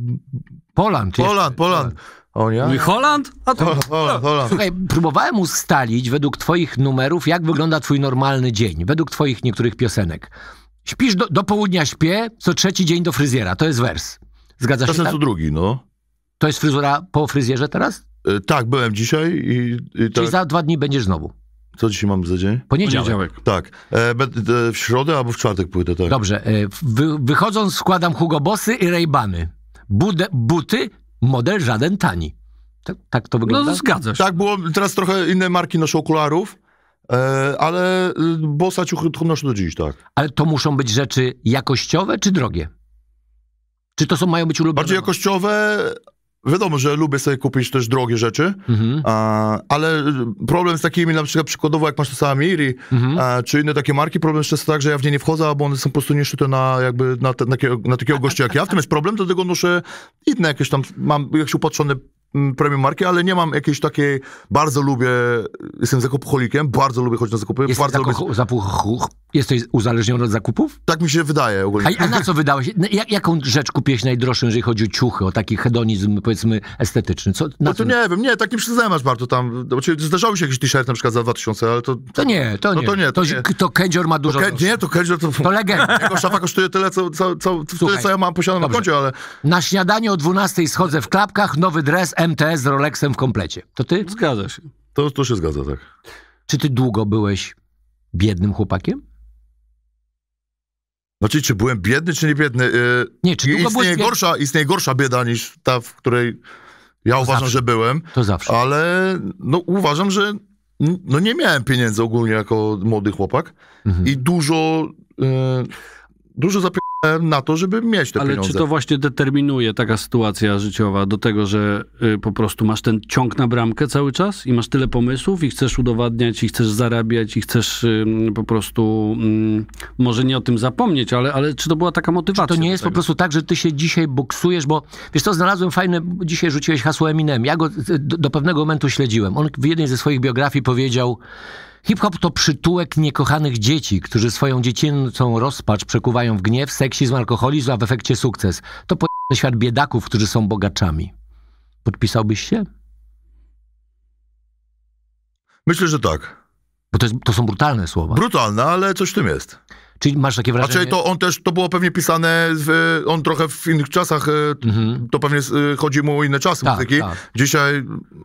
Poland. Poland, Poland. O ja? Mówi Holand? A to... Holand, Holand, no. Holand. Słuchaj, próbowałem ustalić według twoich numerów, jak wygląda twój normalny dzień, według twoich niektórych piosenek. Śpisz do, do południa śpię, co trzeci dzień do fryzjera. To jest wers. Zgadza Czasem się? Czasem tak? co drugi, no. To jest fryzura po fryzjerze teraz? E, tak, byłem dzisiaj i, i tak. Czyli za dwa dni będziesz znowu. Co dzisiaj mam za dzień? Poniedziałek. Poniedziałek. Tak. E, e w środę albo w czwartek pójdę, tak. Dobrze. E, wy, wychodząc składam Hugo Bossy i Rejbany. Buty model żaden tani. Tak, tak to wygląda? No zgadzasz. Tak było, teraz trochę inne marki noszą okularów, e, ale y, bosa ciuchy noszą do dziś, tak. Ale to muszą być rzeczy jakościowe czy drogie? Czy to są mają być ulubione? Bardziej jakościowe, Wiadomo, że lubię sobie kupić też drogie rzeczy, mhm. a, ale problem z takimi na przykład przykładowo jak masz to samo Miri, mhm. a, czy inne takie marki, problem jest często tak, że ja w nie nie wchodzę, bo one są po prostu nieszczute na jakby na, te, na, na, takiego gościa jak ja. W tym jest problem, dlatego noszę inne jakieś tam, mam jakieś upatrzone Mm, premium marki, ale nie mam jakiejś takiej, bardzo lubię, jestem zakupcholikiem, bardzo lubię chodzić na zakupy, Jesteś bardzo lubię... jesteś uzależniony od zakupów? Tak mi się wydaje ogólnie. A, a na co wydałeś? No, jak, jaką rzecz kupiłeś najdroższą, jeżeli chodzi o ciuchy, o taki hedonizm, powiedzmy, estetyczny? Co, na no to co? nie wiem, nie, tak nie przyznałem bardzo tam, zdarzały się jakieś t shirt na przykład za 2000, ale to... To, nie, to no nie. to nie, to, to, to Kędzior ma dużo... To ke, nie, to Kędzior to... To legenda. Jego szafa kosztuje tyle, co, co, co, Słuchaj, tyle, co ja mam posiadane na koncie, ale... Na śniadanie o 12 schodzę w klapkach, nowy dres, MT z Rolexem w komplecie. To ty? Zgadza się. To, to się zgadza, tak. Czy ty długo byłeś biednym chłopakiem? Znaczy, czy byłem biedny, czy nie biedny? Yy, nie, czy długo istnieje, biedny? gorsza, istnieje gorsza bieda niż ta, w której ja to uważam, zawsze. że byłem. To zawsze. Ale no, uważam, że no, nie miałem pieniędzy ogólnie jako młody chłopak mhm. i dużo, yy, dużo zapie na to, żeby mieć te Ale pieniądze. Ale czy to właśnie determinuje taka sytuacja życiowa do tego, że y, po prostu masz ten ciąg na bramkę cały czas i masz tyle pomysłów i chcesz udowadniać i chcesz zarabiać i chcesz po prostu może nie o tym zapomnieć, ale, ale czy to była taka motywacja? Czy to nie jest po prostu tak, że ty się dzisiaj boksujesz, bo wiesz co, znalazłem fajne, dzisiaj rzuciłeś hasło Eminem. Ja go y, do pewnego momentu śledziłem. On w jednej ze swoich biografii powiedział Hip-hop to przytułek niekochanych dzieci, którzy swoją dziecięcą rozpacz przekuwają w gniew, seksizm, alkoholizm, a w efekcie sukces. To po świat biedaków, którzy są bogaczami. Podpisałbyś się? Myślę, że tak. Bo to, jest, to są brutalne słowa. Brutalne, ale coś w tym jest. Czyli masz takie wrażenie... Znaczy to on też, to było pewnie pisane, w, on trochę w innych czasach, e, mhm. to pewnie e, chodzi mu o inne czasy tak, muzyki. Tak. Dzisiaj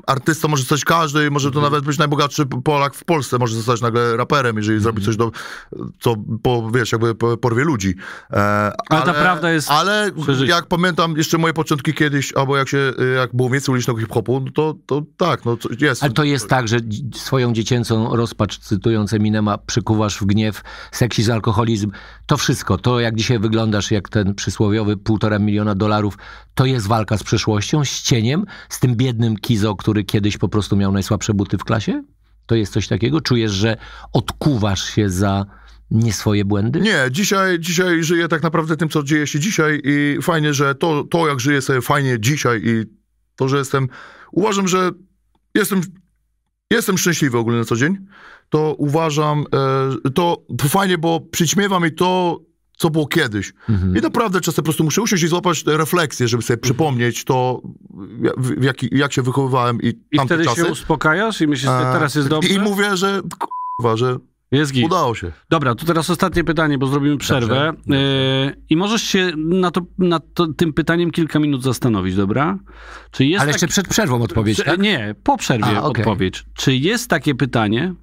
artysta może zostać każdy, może to mhm. nawet być najbogatszy Polak w Polsce, może zostać nagle raperem, jeżeli mhm. zrobi coś, do, co po, wiesz, jakby porwie ludzi. E, ale, ale ta prawda jest... Ale jak pamiętam jeszcze moje początki kiedyś, albo jak się, e, jak był więcej ulicznego hip-hopu, no to, to tak, no jest. Ale to jest tak, że swoją dziecięcą rozpacz, cytując Eminema, przykuwasz w gniew z alkoholem alkoholizm, to wszystko, to jak dzisiaj wyglądasz, jak ten przysłowiowy półtora miliona dolarów, to jest walka z przeszłością, z cieniem, z tym biednym Kizo, który kiedyś po prostu miał najsłabsze buty w klasie? To jest coś takiego? Czujesz, że odkuwasz się za nie swoje błędy? Nie, dzisiaj, dzisiaj żyję tak naprawdę tym, co dzieje się dzisiaj i fajnie, że to, to jak żyję sobie fajnie dzisiaj i to, że jestem... Uważam, że jestem, jestem szczęśliwy ogólnie na co dzień to uważam, e, to fajnie, bo przyćmiewa mi to, co było kiedyś. Mhm. I naprawdę czasem po prostu muszę usiąść i złapać refleksję, żeby sobie mhm. przypomnieć to, jak, jak, się wychowywałem i I wtedy czasy. się uspokajasz i myślisz, że e, teraz jest dobrze? I mówię, że kurwa, że jest Udało się. Dobra, to teraz ostatnie pytanie, bo zrobimy przerwę. Dobrze. I możesz się na to, na tym pytaniem kilka minut zastanowić, dobra? Czy jest Ale jeszcze przed przerwą odpowiedź, tak? Nie, po przerwie A, okay. odpowiedź. Czy jest takie pytanie,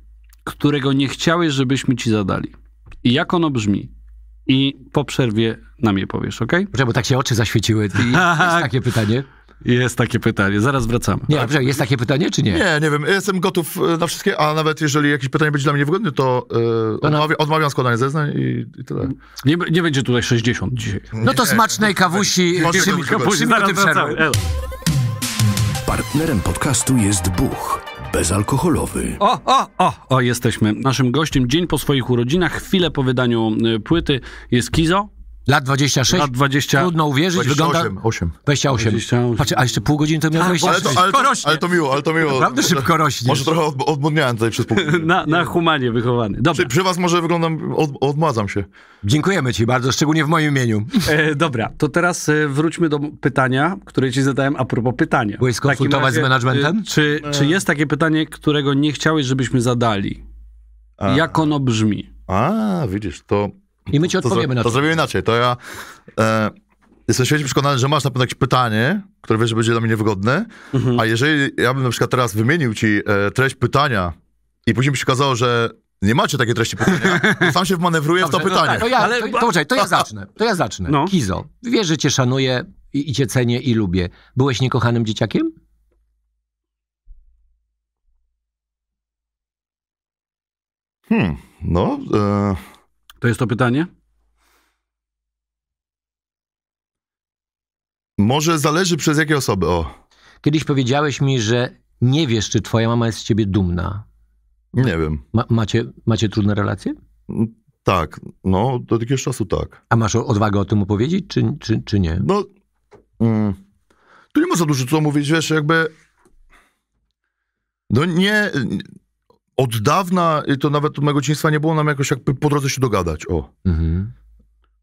którego nie chciałeś, żebyśmy ci zadali. I jak ono brzmi? I po przerwie nam je powiesz, ok? Bo tak się oczy zaświeciły. Jest takie pytanie. Jest takie pytanie, zaraz wracamy. Nie, jest takie pytanie, czy nie? Nie, nie wiem, jestem gotów na wszystkie, a nawet jeżeli jakieś pytanie będzie dla mnie niewygodne, to odmawiam, składanie zeznań i, i tyle. Nie, będzie tutaj 60 dzisiaj. no to smacznej kawusi. Kawusi, Partnerem podcastu jest Buch bezalkoholowy. O, o, o, o, jesteśmy. Naszym gościem dzień po swoich urodzinach, chwilę po wydaniu y, płyty jest Kizo. Lat 26? Lat 20. Trudno uwierzyć, 28, wygląda... 8. 28. 28. Patrz, a jeszcze pół godziny to miałem tak, 26. Ale to, ale, to, ale to miło, ale to miło. Naprawdę szybko rośnie. Może trochę odmudniałem tutaj przez pół na, na humanie wychowany. Dobra. Przy, przy was może wyglądam, od, się. Dziękujemy ci bardzo, szczególnie w moim imieniu. E, dobra, to teraz e, wróćmy do pytania, które ci zadałem a propos pytania. Byłeś skonsultować z e, managementem? Czy, czy e. jest takie pytanie, którego nie chciałeś, żebyśmy zadali? A. Jak ono brzmi? A, widzisz, to... I my ci odpowiemy to, to na to. To inaczej. To ja e, jestem świetnie przekonany, że masz na pewno jakieś pytanie, które wiesz, że będzie dla mnie niewygodne, mhm. a jeżeli ja bym na przykład teraz wymienił ci e, treść pytania i później by się okazało, że nie macie takiej treści pytania. Sam się wmanewruję dobrze, w to no pytanie. No tak, to ja, ale... to, to, to ja zacznę. To ja zacznę. No. Kizo, wiesz, że cię szanuję i, i cię cenię i lubię. Byłeś niekochanym dzieciakiem? Hmm, no... E... To jest to pytanie? Może zależy przez jakie osoby. O. Kiedyś powiedziałeś mi, że nie wiesz, czy twoja mama jest z ciebie dumna. Nie wiem. Ma macie, macie trudne relacje? Tak, no do jakiegoś czasu tak. A masz odwagę o tym opowiedzieć, czy, czy, czy nie? No, mm, tu nie ma za dużo co mówić, wiesz, jakby... No nie, od dawna, to nawet od mojego dzieciństwa nie było nam jakoś jak po drodze się dogadać. O. Mhm.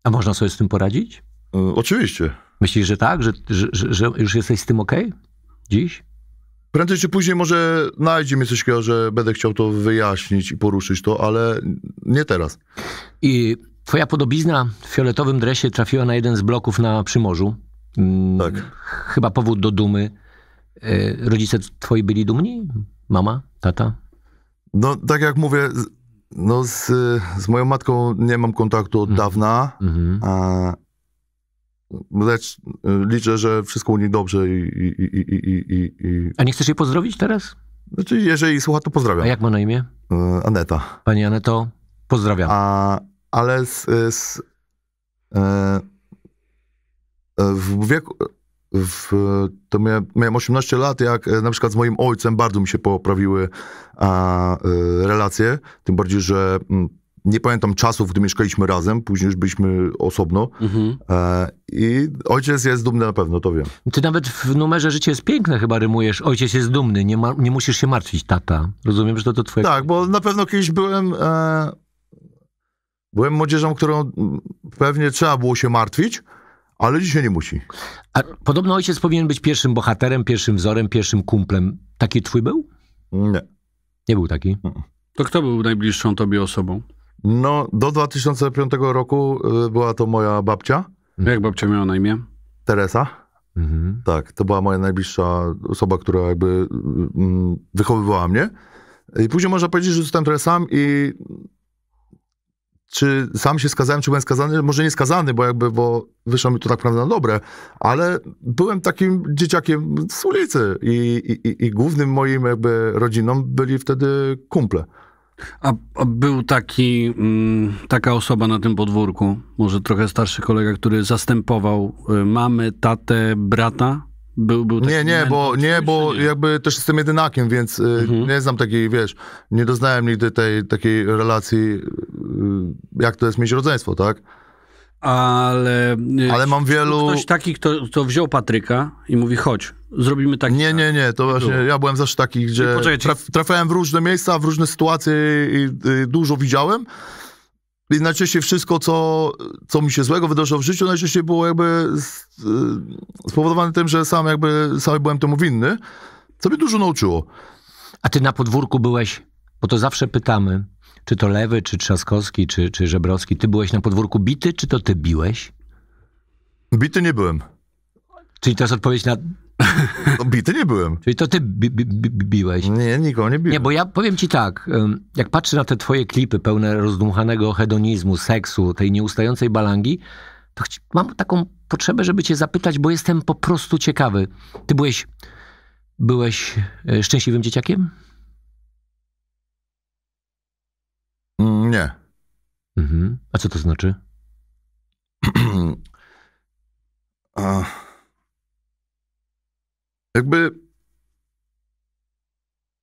A można sobie z tym poradzić? E, oczywiście. Myślisz, że tak? Że, że, że, już jesteś z tym ok? Dziś? Prędzej czy później może znajdzie mnie coś takiego, że będę chciał to wyjaśnić i poruszyć to, ale nie teraz. I twoja podobizna w fioletowym dresie trafiła na jeden z bloków na Przymorzu. Mm, tak. Chyba powód do dumy. E, rodzice twoi byli dumni? Mama? Tata? No, tak jak mówię, no z, z moją matką nie mam kontaktu od mhm. dawna. Mm a, lecz y, liczę, że wszystko u niej dobrze i, i, i, i... A nie chcesz jej pozdrowić teraz? Znaczy, jeżeli słucha, to pozdrawiam. A jak ma na imię? Y, Aneta. Pani Aneto, pozdrawiam. A, ale z, z, e, w wieku, w, to miałem, miałem 18 lat, jak e, na przykład z moim ojcem bardzo mi się poprawiły a, e, relacje, tym bardziej, że mm, nie pamiętam czasów, gdy mieszkaliśmy razem, później już byliśmy osobno. Mhm. E, I ojciec jest dumny na pewno, to wiem. Ty nawet w numerze Życie jest piękne chyba rymujesz. Ojciec jest dumny, nie, ma, nie musisz się martwić, tata. Rozumiem, że to, to twoje... Tak, bo na pewno kiedyś byłem... E, byłem młodzieżą, którą mm, pewnie trzeba było się martwić, ale dzisiaj nie musi. A podobno ojciec powinien być pierwszym bohaterem, pierwszym wzorem, pierwszym kumplem. Taki twój był? Nie. Nie był taki? To kto był najbliższą tobie osobą? No, do 2005 roku y, była to moja babcia. Jak babcia miała na imię? Teresa. Mhm. Tak, to była moja najbliższa osoba, która jakby mm, wychowywała mnie. I później można powiedzieć, że zostałem trochę sam i czy sam się skazałem, czy byłem skazany, może nie skazany, bo jakby, bo wyszło mi to tak naprawdę na dobre, ale byłem takim dzieciakiem z ulicy i, i, i głównym moim jakby rodziną byli wtedy kumple. A, a, był taki, mm, taka osoba na tym podwórku, może trochę starszy kolega, który zastępował y, mamy, tatę, brata? Był, był nie, nie, bo, nie, bo nie? jakby też jestem jedynakiem, więc y, mhm. nie znam takiej, wiesz, nie doznałem nigdy tej takiej relacji, y, jak to jest mieć rodzeństwo, tak? Ale, y, ale mam wielu... Ktoś taki, kto, kto wziął Patryka i mówi, chodź, zrobimy tak. Nie, nie, nie, to właśnie, ja byłem zawsze taki, gdzie Poczekaj, traf, trafiałem w różne miejsca, w różne sytuacje i, i dużo widziałem, i najczęściej wszystko, co, co mi się złego wydarzyło w życiu, najczęściej było jakby y, spowodowane tym, że sam jakby sam byłem temu winny, co mnie dużo nauczyło. A ty na podwórku byłeś, bo to zawsze pytamy, czy to Lewy, czy Trzaskowski, czy, czy Żebrowski, ty byłeś na podwórku bity, czy to ty biłeś? Bity nie byłem. Czyli to jest odpowiedź na no, bity nie byłem. Czyli to ty bi bi bi biłeś. Nie, nikogo nie biłem. Nie, bo ja powiem ci tak, jak patrzę na te twoje klipy pełne rozdmuchanego hedonizmu, seksu, tej nieustającej balangi, to mam taką potrzebę, żeby cię zapytać, bo jestem po prostu ciekawy. Ty byłeś, byłeś e, szczęśliwym dzieciakiem? Mm, nie. Mhm. A co to znaczy? A jakby.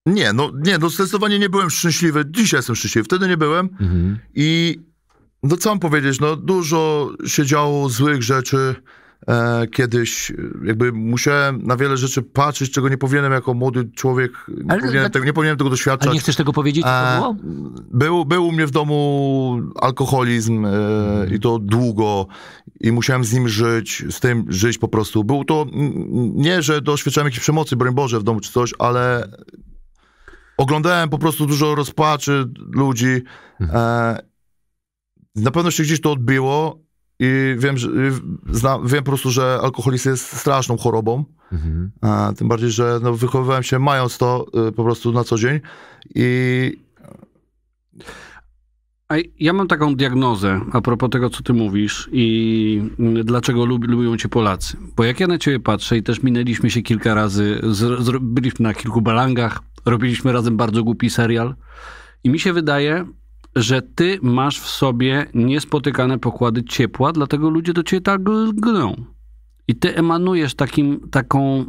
Nie, no nie, no zdecydowanie nie byłem szczęśliwy. Dzisiaj jestem szczęśliwy, wtedy nie byłem. Mhm. I no co mam powiedzieć, no dużo się działo złych rzeczy. E, kiedyś, jakby musiałem na wiele rzeczy patrzeć, czego nie powinienem jako młody człowiek, nie, ale, powinienem, tego, nie powinienem tego doświadczać. nie chcesz tego powiedzieć, co e, było? Był, był u mnie w domu alkoholizm e, i to długo i musiałem z nim żyć, z tym żyć po prostu. Był to, nie, że doświadczałem jakiejś przemocy, broń Boże, w domu czy coś, ale oglądałem po prostu dużo rozpaczy ludzi. Mhm. Na pewno się gdzieś to odbiło i wiem, że, y, wiem po prostu, że alkoholizm jest straszną chorobą. Mhm. A, tym bardziej, że no, wychowywałem się mając to y, po prostu na co dzień. I. A ja mam taką diagnozę a propos tego, co ty mówisz i mm, dlaczego lub, lubią cię Polacy. Bo jak ja na ciebie patrzę i też minęliśmy się kilka razy, z, z, byliśmy na kilku balangach, robiliśmy razem bardzo głupi serial. I mi się wydaje, że ty masz w sobie niespotykane pokłady ciepła, dlatego ludzie do ciebie tak gną. I ty emanujesz takim, taką,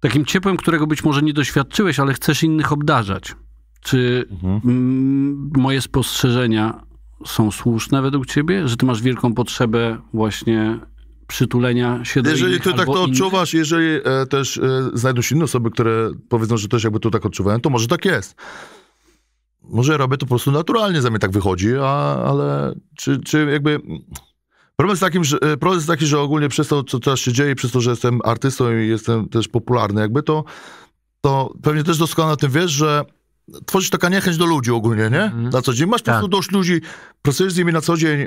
takim ciepłem, którego być może nie doświadczyłeś, ale chcesz innych obdarzać. Czy mhm. Mm, moje spostrzeżenia są słuszne według ciebie? Że ty masz wielką potrzebę właśnie przytulenia się do Jeżeli ty tak to odczuwasz, innych? jeżeli e, też e, znajdą się inne osoby, które powiedzą, że też jakby to tak odczuwają, to może tak jest może robię to po prostu naturalnie, za mnie tak wychodzi, a, ale czy, czy jakby... Problem jest, takim, że, e, problem jest taki, że ogólnie przez to, co teraz się dzieje, przez to, że jestem artystą i jestem też popularny, jakby to, to pewnie też doskonale o tym wiesz, że Tworzysz taka niechęć do ludzi ogólnie, nie? Mm. Na co dzień. Masz po tak. prostu dość ludzi, pracujesz z nimi na co dzień, e,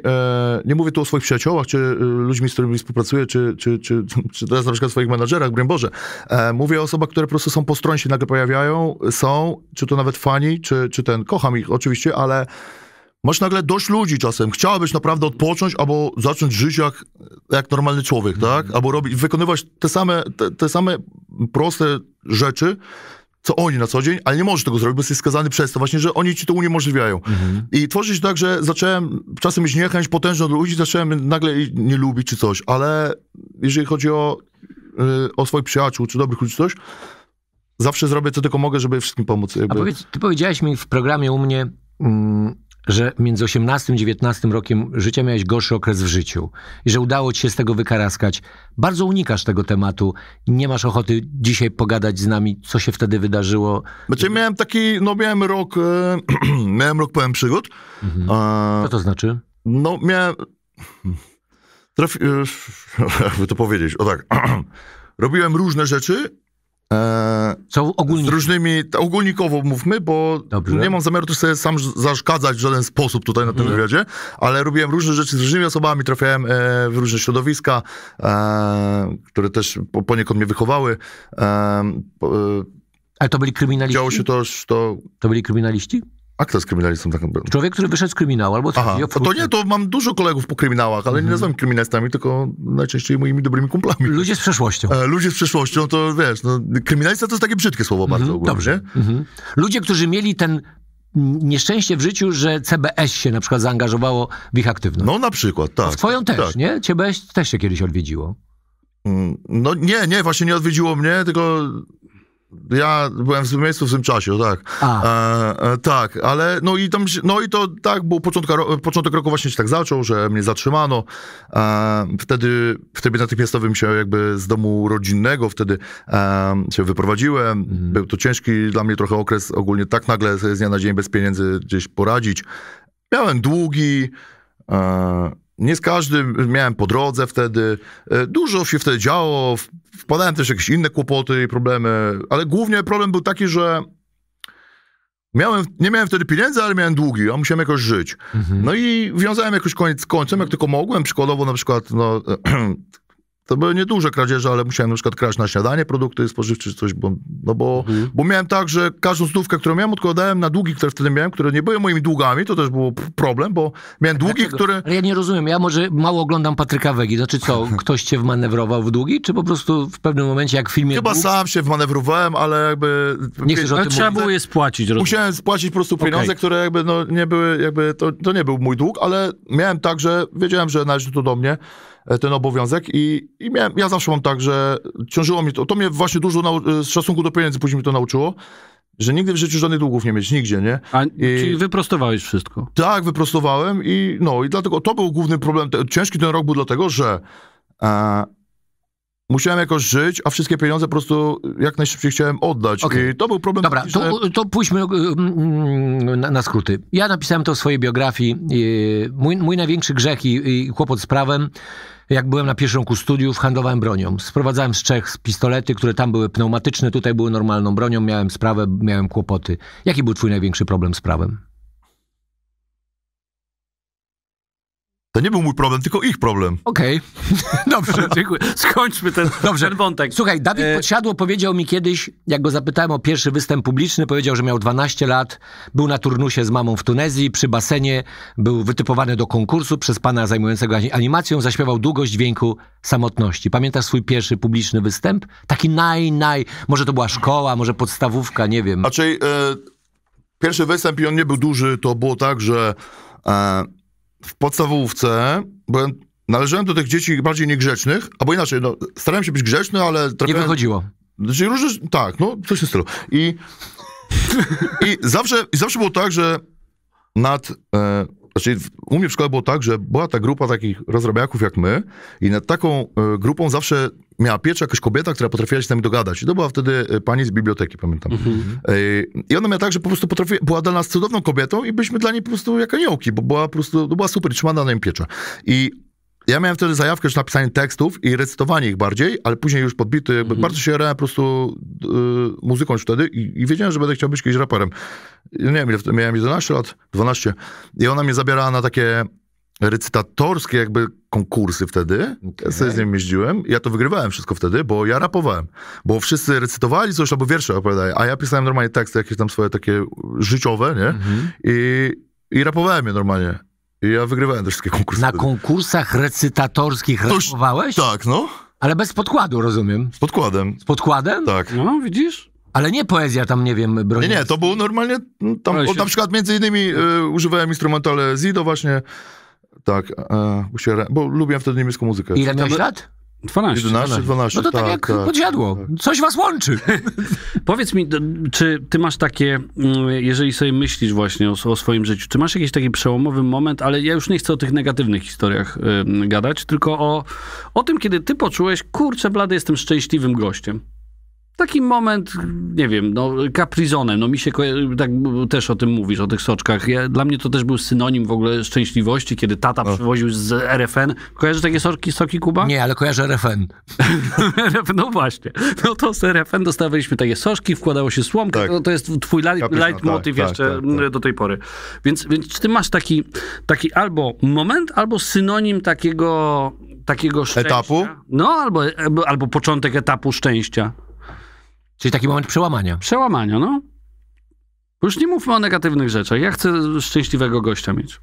nie mówię tu o swoich przyjaciołach, czy e, ludźmi, z którymi współpracuję, czy, czy, czy, czy teraz na przykład swoich menadżerach, broń Boże. E, mówię o osobach, które po prostu są po stronie, się nagle pojawiają, są, czy to nawet fani, czy, czy ten, kocham ich oczywiście, ale masz nagle dość ludzi czasem. Chciałabyś naprawdę odpocząć albo zacząć żyć jak, jak normalny człowiek, mm. tak? Mhm. Albo robić, wykonywać te same, te, te same proste rzeczy, co oni na co dzień, ale nie możesz tego zrobić, bo jesteś skazany przez to właśnie, że oni ci to uniemożliwiają. Mhm. I tworzy się tak, że zacząłem czasem mieć niechęć potężną do ludzi, zacząłem nagle nie lubić czy coś, ale jeżeli chodzi o, y, o swoich przyjaciół, czy dobrych ludzi, czy coś, zawsze zrobię co tylko mogę, żeby wszystkim pomóc. Jakby. A powiedz, ty powiedziałeś mi w programie u mnie, mm, że między 18 19 rokiem życia miałeś gorszy okres w życiu i że udało ci się z tego wykaraskać. Bardzo unikasz tego tematu. Nie masz ochoty dzisiaj pogadać z nami, co się wtedy wydarzyło. Znaczy miałem taki, no miałem rok, e, miałem rok pełen przygód. Mhm. co to znaczy? No miałem... Trafi... Jakby to powiedzieć, o tak. Robiłem różne rzeczy E, Co ogólnie? Z różnymi, ogólnikowo mówmy, bo Dobrze. nie mam zamiaru tu sobie sam zaszkadzać w żaden sposób tutaj na tym wywiadzie, ale robiłem różne rzeczy z różnymi osobami, trafiałem e, w różne środowiska, e, które też poniekąd mnie wychowały. Ale to byli kryminaliści? Działo się to... To, to byli kryminaliści? A kto jest kryminalistą? Tak Człowiek, który wyszedł z kryminału albo... Aha, to nie, to mam dużo kolegów po kryminałach, ale nie mhm. nazywam kryminalistami, tylko najczęściej moimi dobrymi kumplami. Ludzie z przeszłością. E, ludzie z przeszłością, to wiesz, no, kryminalista to jest takie brzydkie słowo bardzo mhm, ogólnie. Dobrze. Mhm. Ludzie, którzy mieli ten nieszczęście w życiu, że CBS się na przykład zaangażowało w ich aktywność. No na przykład, tak. w twoją też, tak. nie? CBS też się kiedyś odwiedziło. Mm, no nie, nie, właśnie nie odwiedziło mnie, tylko ja byłem w tym miejscu w tym czasie, tak. E, e, tak, ale no i tam, no i to tak, bo początka, początek roku właśnie się tak zaczął, że mnie zatrzymano. E, wtedy w trybie natychmiastowym się jakby z domu rodzinnego wtedy e, się wyprowadziłem. Mhm. Był to ciężki dla mnie trochę okres ogólnie, tak nagle z dnia na dzień bez pieniędzy gdzieś poradzić. Miałem długi, e, nie z każdym miałem po drodze wtedy. E, dużo się wtedy działo, wpadałem też w jakieś inne kłopoty i problemy, ale głównie problem był taki, że miałem, nie miałem wtedy pieniędzy, ale miałem długi, a musiałem jakoś żyć. Mhm. No i wiązałem jakoś koniec z końcem, jak tylko mogłem. Przykładowo na przykład, no, e, to były nieduże kradzieże, ale musiałem na przykład kraść na śniadanie produkty spożywcze czy coś, bo, no bo, mhm. bo miałem tak, że każdą stówkę, którą miałem, odkładałem na długi, które wtedy miałem, które nie były moimi długami, to też był problem, bo miałem długi, które... Ale ja nie rozumiem, ja może mało oglądam Patryka Wegi, znaczy co, ktoś cię wmanewrował w długi, czy po prostu w pewnym momencie jak w filmie... Chyba dług... sam się wmanewrowałem, ale jakby... Nie chcesz o no, tym trzeba było je spłacić. Rozumiem. Musiałem spłacić po prostu pieniądze, okay. które jakby no, nie były, jakby to, to nie był mój dług, ale miałem tak, że wiedziałem, że należy to do mnie, E, ten obowiązek i, i miałem, ja zawsze mam tak, że ciążyło mi to, to mnie właśnie dużo nau- e, z szacunku do pieniędzy później mi to nauczyło, że nigdy w życiu żadnych długów nie mieć, nigdzie, nie? A, I, czyli wyprostowałeś wszystko? Tak, wyprostowałem i no i dlatego to był główny problem, ciężki ten rok był dlatego, że e, Musiałem jakoś żyć, a wszystkie pieniądze po prostu jak najszybciej chciałem oddać. Okay. I to był problem. Dobra, taki, że... to, to pójdźmy y, y, mm, na, na, skróty. Ja napisałem to w swojej biografii. Y, mój, mój największy grzech i, i kłopot z prawem jak byłem na pierwszym roku studiów, handlowałem bronią. Sprowadzałem z Czech pistolety, które tam były pneumatyczne, tutaj były normalną bronią, miałem sprawę, miałem kłopoty. Jaki był twój największy problem z prawem? To nie był mój problem, tylko ich problem. Okej. Okay. Dobrze. Dziękuję. Skończmy ten, Dobrze. ten wątek. Słuchaj, Dawid e, Podsiadło powiedział mi kiedyś, jak go zapytałem o pierwszy występ publiczny, powiedział, że miał 12 lat, był na turnusie z mamą w Tunezji, przy basenie, był wytypowany do konkursu przez pana zajmującego animacją, zaśpiewał długość dźwięku samotności. Pamiętasz swój pierwszy publiczny występ? Taki naj, naj, może to była szkoła, może podstawówka, nie wiem. Raczej znaczy, e, pierwszy występ i on nie był duży, to było tak, że... E, w podstawówce byłem, należałem do tych dzieci bardziej niegrzecznych, albo inaczej, no, starałem się być grzeczny, ale... Trafiałem... Nie wychodziło. Znaczy różne, tak, no coś w tym stylu. I, i, zawsze, I zawsze było tak, że nad... E, znaczy, u mnie w szkole było tak, że była ta grupa takich rozrabiaków jak my i nad taką e, grupą zawsze miała pieczę jakaś kobieta, która potrafiła się z nami dogadać. I to była wtedy e, pani z biblioteki, pamiętam. Mhm. E, I ona miała tak, że po prostu potrafi, była dla nas cudowną kobietą i byliśmy dla niej po prostu jak aniołki, bo była po prostu, to była super, trzymana na nim pieczę. I ja miałem wtedy zajawkę już na pisanie tekstów i recytowanie ich bardziej, ale później już podbity, jakby mhm. bardzo się jarałem po prostu y, muzyką już wtedy i, i, wiedziałem, że będę chciał być kiedyś raperem. nie wiem, ile miałem 11 lat, 12 i ona mnie zabierała na takie recytatorskie jakby konkursy wtedy. Okay. Ja sobie z nim jeździłem. Ja to wygrywałem wszystko wtedy, bo ja rapowałem. Bo wszyscy recytowali coś albo wiersze opowiadali, a ja pisałem normalnie teksty jakieś tam swoje takie życiowe, nie? Mhm. I, I rapowałem je normalnie. I ja wygrywałem te wszystkie konkursy. Na wtedy. konkursach recytatorskich Toś, rapowałeś? Tak, no. Ale bez podkładu, rozumiem. Z podkładem. Z podkładem? Tak. No, widzisz? Ale nie poezja tam, nie wiem, broni. Nie, nie, to był normalnie, no, tam, na przykład między innymi y, używałem instrumentale Zido właśnie, tak, e, bo lubiłem wtedy niemiecką muzykę. Ile miałeś no, lat? 12. 11, 12. No to tak, tak jak tak, Tak. Coś was łączy. Powiedz mi, czy ty masz takie, mm, jeżeli sobie myślisz właśnie o, o, swoim życiu, czy masz jakiś taki przełomowy moment, ale ja już nie chcę o tych negatywnych historiach y, gadać, tylko o, o tym, kiedy ty poczułeś, kurczę blady, jestem szczęśliwym gościem taki moment, nie wiem, no, kaprizonem. No mi się tak też o tym mówisz, o tych soczkach. Ja, dla mnie to też był synonim w ogóle szczęśliwości, kiedy tata no. przywoził z RFN. Kojarzysz takie soczki, soki Kuba? Nie, ale kojarzę RFN. no właśnie. No to z RFN dostawaliśmy takie soczki, wkładało się słomka Tak. to jest twój no leitmotiv tak, tak jeszcze tak, tak, do tej pory. Więc, więc czy ty masz taki, taki albo moment, albo synonim takiego takiego szczęścia. Etapu? No, albo, albo początek etapu szczęścia. Czyli taki moment przełamania. Przełamania, no. Już nie mówmy o negatywnych rzeczach. Ja chcę szczęśliwego gościa mieć.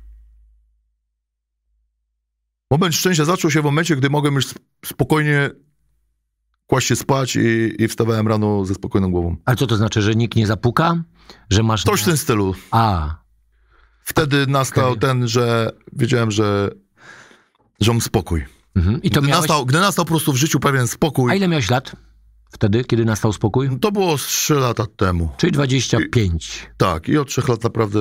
Moment szczęścia zaczął się w momencie, gdy mogłem już spokojnie kłaść się spać i, i wstawałem rano ze spokojną głową. Ale co to znaczy, że nikt nie zapuka? Że masz... Coś w tym stylu. A. Wtedy nastał okay. ten, że wiedziałem, że, że mam spokój. Mhm. I to gdy, miałeś... nastał, gdy nastał po prostu w życiu pewien spokój. A ile miałeś lat? Wtedy, kiedy nastał spokój? To było z 3 lata temu. Czyli 25. I, tak, i od 3 lat naprawdę.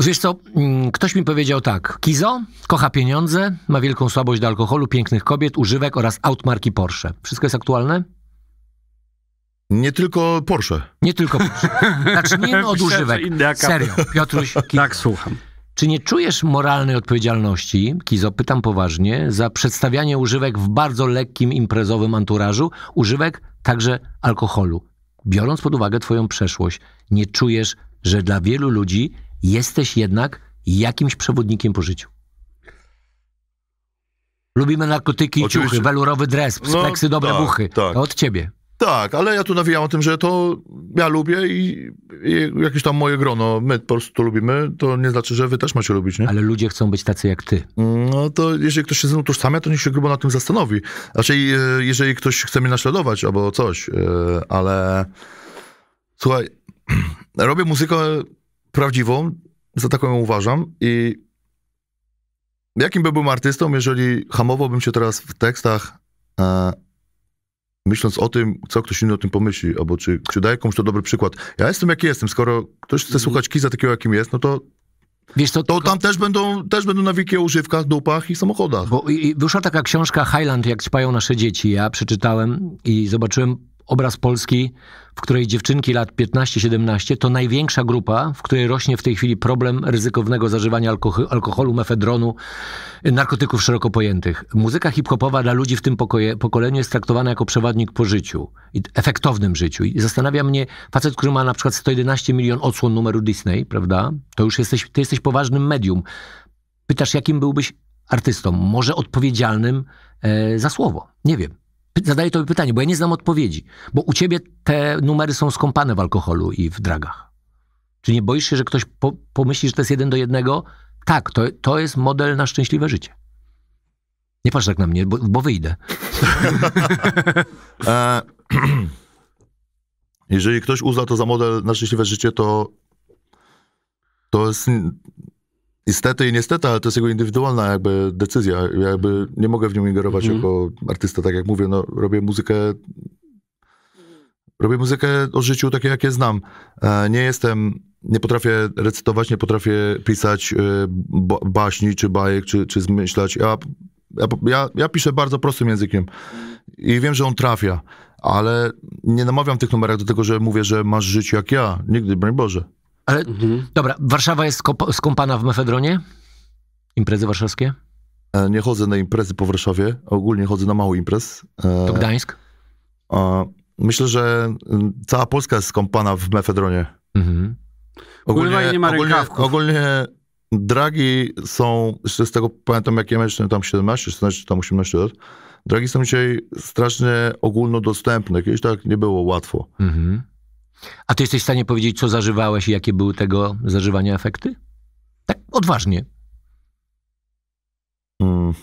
Wiesz co, mm, ktoś mi powiedział tak. Kizo kocha pieniądze, ma wielką słabość do alkoholu, pięknych kobiet, używek oraz aut marki Porsche. Wszystko jest aktualne? Nie tylko Porsche. Nie tylko Porsche. Zacznijmy od używek. Serio, Piotruś. Kizo. Tak, słucham. Czy nie czujesz moralnej odpowiedzialności, Kizo, pytam poważnie, za przedstawianie używek w bardzo lekkim imprezowym anturażu, używek także alkoholu? Biorąc pod uwagę Twoją przeszłość, nie czujesz, że dla wielu ludzi jesteś jednak jakimś przewodnikiem po życiu? Lubimy narkotyki i ciuchy, welurowy dres, no, speksy, dobre tak, buchy. Tak. To od ciebie. Tak, ale ja tu nawijam o tym, że to ja lubię i, i jakieś tam moje grono, my po prostu to lubimy, to nie znaczy, że wy też macie lubić, nie? Ale ludzie chcą być tacy jak ty. No to jeżeli ktoś się ze mną tożsamia, to niech się grubo na tym zastanowi. Znaczy, jeżeli ktoś chce mnie naśladować albo coś, e, ale słuchaj, robię muzykę prawdziwą, za taką ją uważam i jakim byłbym artystą, jeżeli hamowałbym się teraz w tekstach e, myśląc o tym, co ktoś inny o tym pomyśli, albo czy, czy daje komuś to dobry przykład. Ja jestem jaki jestem, skoro ktoś chce mhm. słuchać Kiza takiego, jakim jest, no to Wiesz to tylko... tam też będą, też będą nawiki o używkach, dupach i samochodach. Bo i, wyszła taka książka Highland, jak ćpają nasze dzieci. Ja przeczytałem i zobaczyłem obraz Polski, w której dziewczynki lat 15-17 to największa grupa, w której rośnie w tej chwili problem ryzykownego zażywania alkoholu, mefedronu, narkotyków szeroko pojętych. Muzyka hip-hopowa dla ludzi w tym pokoje, pokoleniu jest traktowana jako przewodnik po życiu, i efektownym życiu. I zastanawia mnie facet, który ma na przykład 111 milion odsłon numeru Disney, prawda? To już jesteś, ty jesteś poważnym medium. Pytasz, jakim byłbyś artystą? Może odpowiedzialnym e, za słowo? Nie wiem zadaję to pytanie, bo ja nie znam odpowiedzi. Bo u ciebie te numery są skąpane w alkoholu i w dragach. Czy nie boisz się, że ktoś po, pomyśli, że to jest jeden do jednego? Tak, to, to jest model na szczęśliwe życie. Nie patrz tak na mnie, bo, bo wyjdę. E, jeżeli ktoś uzna to za model na szczęśliwe życie, to to jest niestety i niestety, ale to jest jego indywidualna jakby decyzja. Ja jakby nie mogę w nią ingerować mhm. jako artysta, tak jak mówię, no, robię muzykę robię muzykę o życiu takie, jakie znam. E, nie jestem, nie potrafię recytować, nie potrafię pisać e, baśni, czy bajek, czy, czy zmyślać. Ja, ja, ja piszę bardzo prostym językiem i wiem, że on trafia, ale nie namawiam tych numerach do tego, że mówię, że masz żyć jak ja. Nigdy, broń Boże. Ale mhm. dobra, Warszawa jest skąpana w mefedronie? Imprezy warszawskie? E, nie chodzę na imprezy po Warszawie. Ogólnie chodzę na mało imprez. E, to Gdańsk? Myślę, że cała Polska jest skąpana w mefedronie. Mhm. Ogólnie, nie ma ogólnie, ogólnie dragi są, z tego pamiętam jak ja miałem tam 17, 16 tam 18 lat, dragi są dzisiaj strasznie ogólnodostępne. Kiedyś tak nie było łatwo. Mhm. A ty jesteś w stanie powiedzieć, co zażywałeś i jakie były tego zażywania efekty? Tak odważnie. Hmm.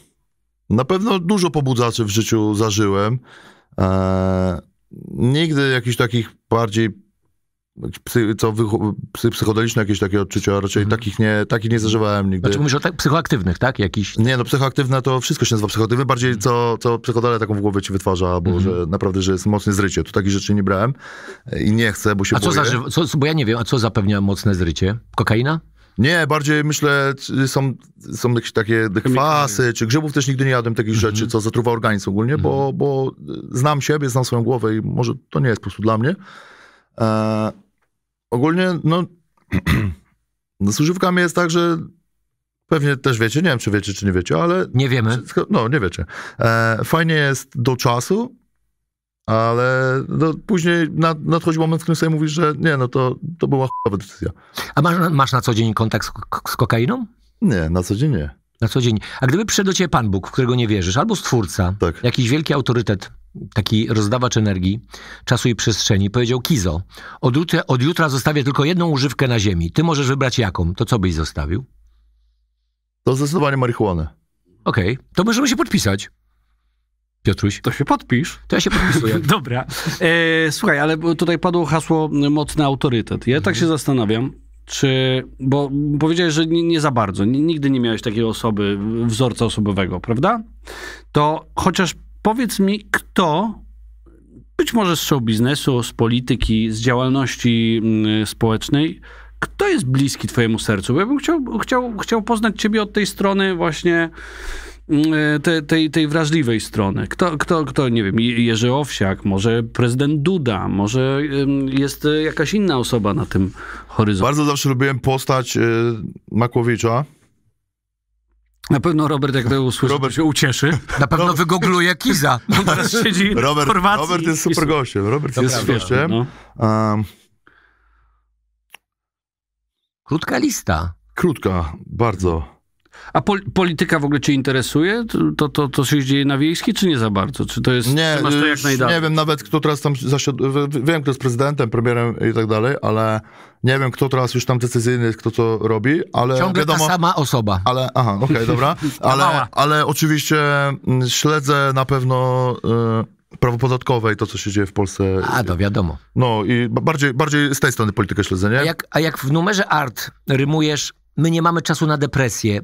Na pewno dużo pobudzaczy w życiu zażyłem. Eee, nigdy jakichś takich bardziej Psy, co wy, psy psychodeliczne, jakieś takie odczucia, raczej mhm. takich, nie, takich nie zażywałem nigdy. Znaczy mówisz o tak, psychoaktywnych, tak? Jakiś... Nie, no psychoaktywne to wszystko się nazywa psychoaktywne, bardziej mhm. co, co psychodele taką w głowie ci wytwarza, bo mhm. że naprawdę, że jest mocne zrycie. Tu takich rzeczy nie brałem i nie chcę, bo się a boję. A co co, bo ja nie wiem, a co zapewnia mocne zrycie? Kokaina? Nie, bardziej myślę, są, są jakieś takie kwasy, czy grzybów też nigdy nie jadłem, takich rzeczy, co zatruwa organizm ogólnie, bo, bo znam siebie, znam swoją głowę i może to nie jest po prostu dla mnie. E, ogólnie, no, no, z używkami jest tak, że pewnie też wiecie, nie wiem, czy wiecie, czy nie wiecie, ale... Nie wiemy. No, nie wiecie. E, fajnie jest do czasu, ale no, później nad, nadchodzi moment, w którym sobie mówisz, że nie, no to, to była chyba decyzja. A masz, masz na co dzień kontakt z, z kokainą? Nie, na co dzień nie. Na co dzień. A gdyby przyszedł do ciebie Pan Bóg, w którego nie wierzysz, albo stwórca, tak. jakiś wielki autorytet, taki rozdawacz energii, czasu i przestrzeni, powiedział Kizo, od jutra, od jutra zostawię tylko jedną używkę na ziemi. Ty możesz wybrać jaką. To co byś zostawił? To zdecydowanie marihuanę. Okej, okay. to możemy się podpisać. Piotruś. To się podpisz. To ja się podpisuję. Dobra. E, słuchaj, ale tutaj padło hasło mocny autorytet. Ja mhm. tak się zastanawiam, czy, bo powiedziałeś, że nie, nie, za bardzo, nigdy nie miałeś takiej osoby, wzorca osobowego, prawda? To chociaż powiedz mi, kto, być może z show biznesu, z polityki, z działalności społecznej, kto jest bliski twojemu sercu? Bo ja bym chciał, chciał, chciał poznać ciebie od tej strony właśnie E, te, tej, tej wrażliwej strony. Kto, kto, kto, nie wiem, Jerzy Owsiak, może prezydent Duda, może jest e, jakaś inna osoba na tym horyzoncie. Bardzo zawsze lubiłem postać e, Makłowicza. Na pewno Robert, jak to usłyszy, Robert... się ucieszy. Na pewno Robert... wygoogluje Kiza. On teraz siedzi Robert, w Chorwacji. Robert jest super gościem. Robert jest gościem. No. Um... Krótka lista. Krótka, bardzo. A pol polityka w ogóle cię interesuje? To, to, to się dzieje na wiejskiej, czy nie za bardzo? Czy to jest... Nie, to jak najdalej? nie wiem nawet, kto teraz tam zasiadł... Wiem, kto jest prezydentem, premierem i tak dalej, ale nie wiem, kto teraz już tam decyzyjny jest, kto co robi, ale Ciągle wiadomo... ta sama osoba. Ale, aha, okej, okay, dobra. Ale, ale oczywiście mm, śledzę na pewno... Yy prawo podatkowe i to, co się dzieje w Polsce. A, to wiadomo. No i bardziej, bardziej z tej strony politykę śledzenia. A jak, a jak w numerze art rymujesz, my nie mamy czasu na depresję,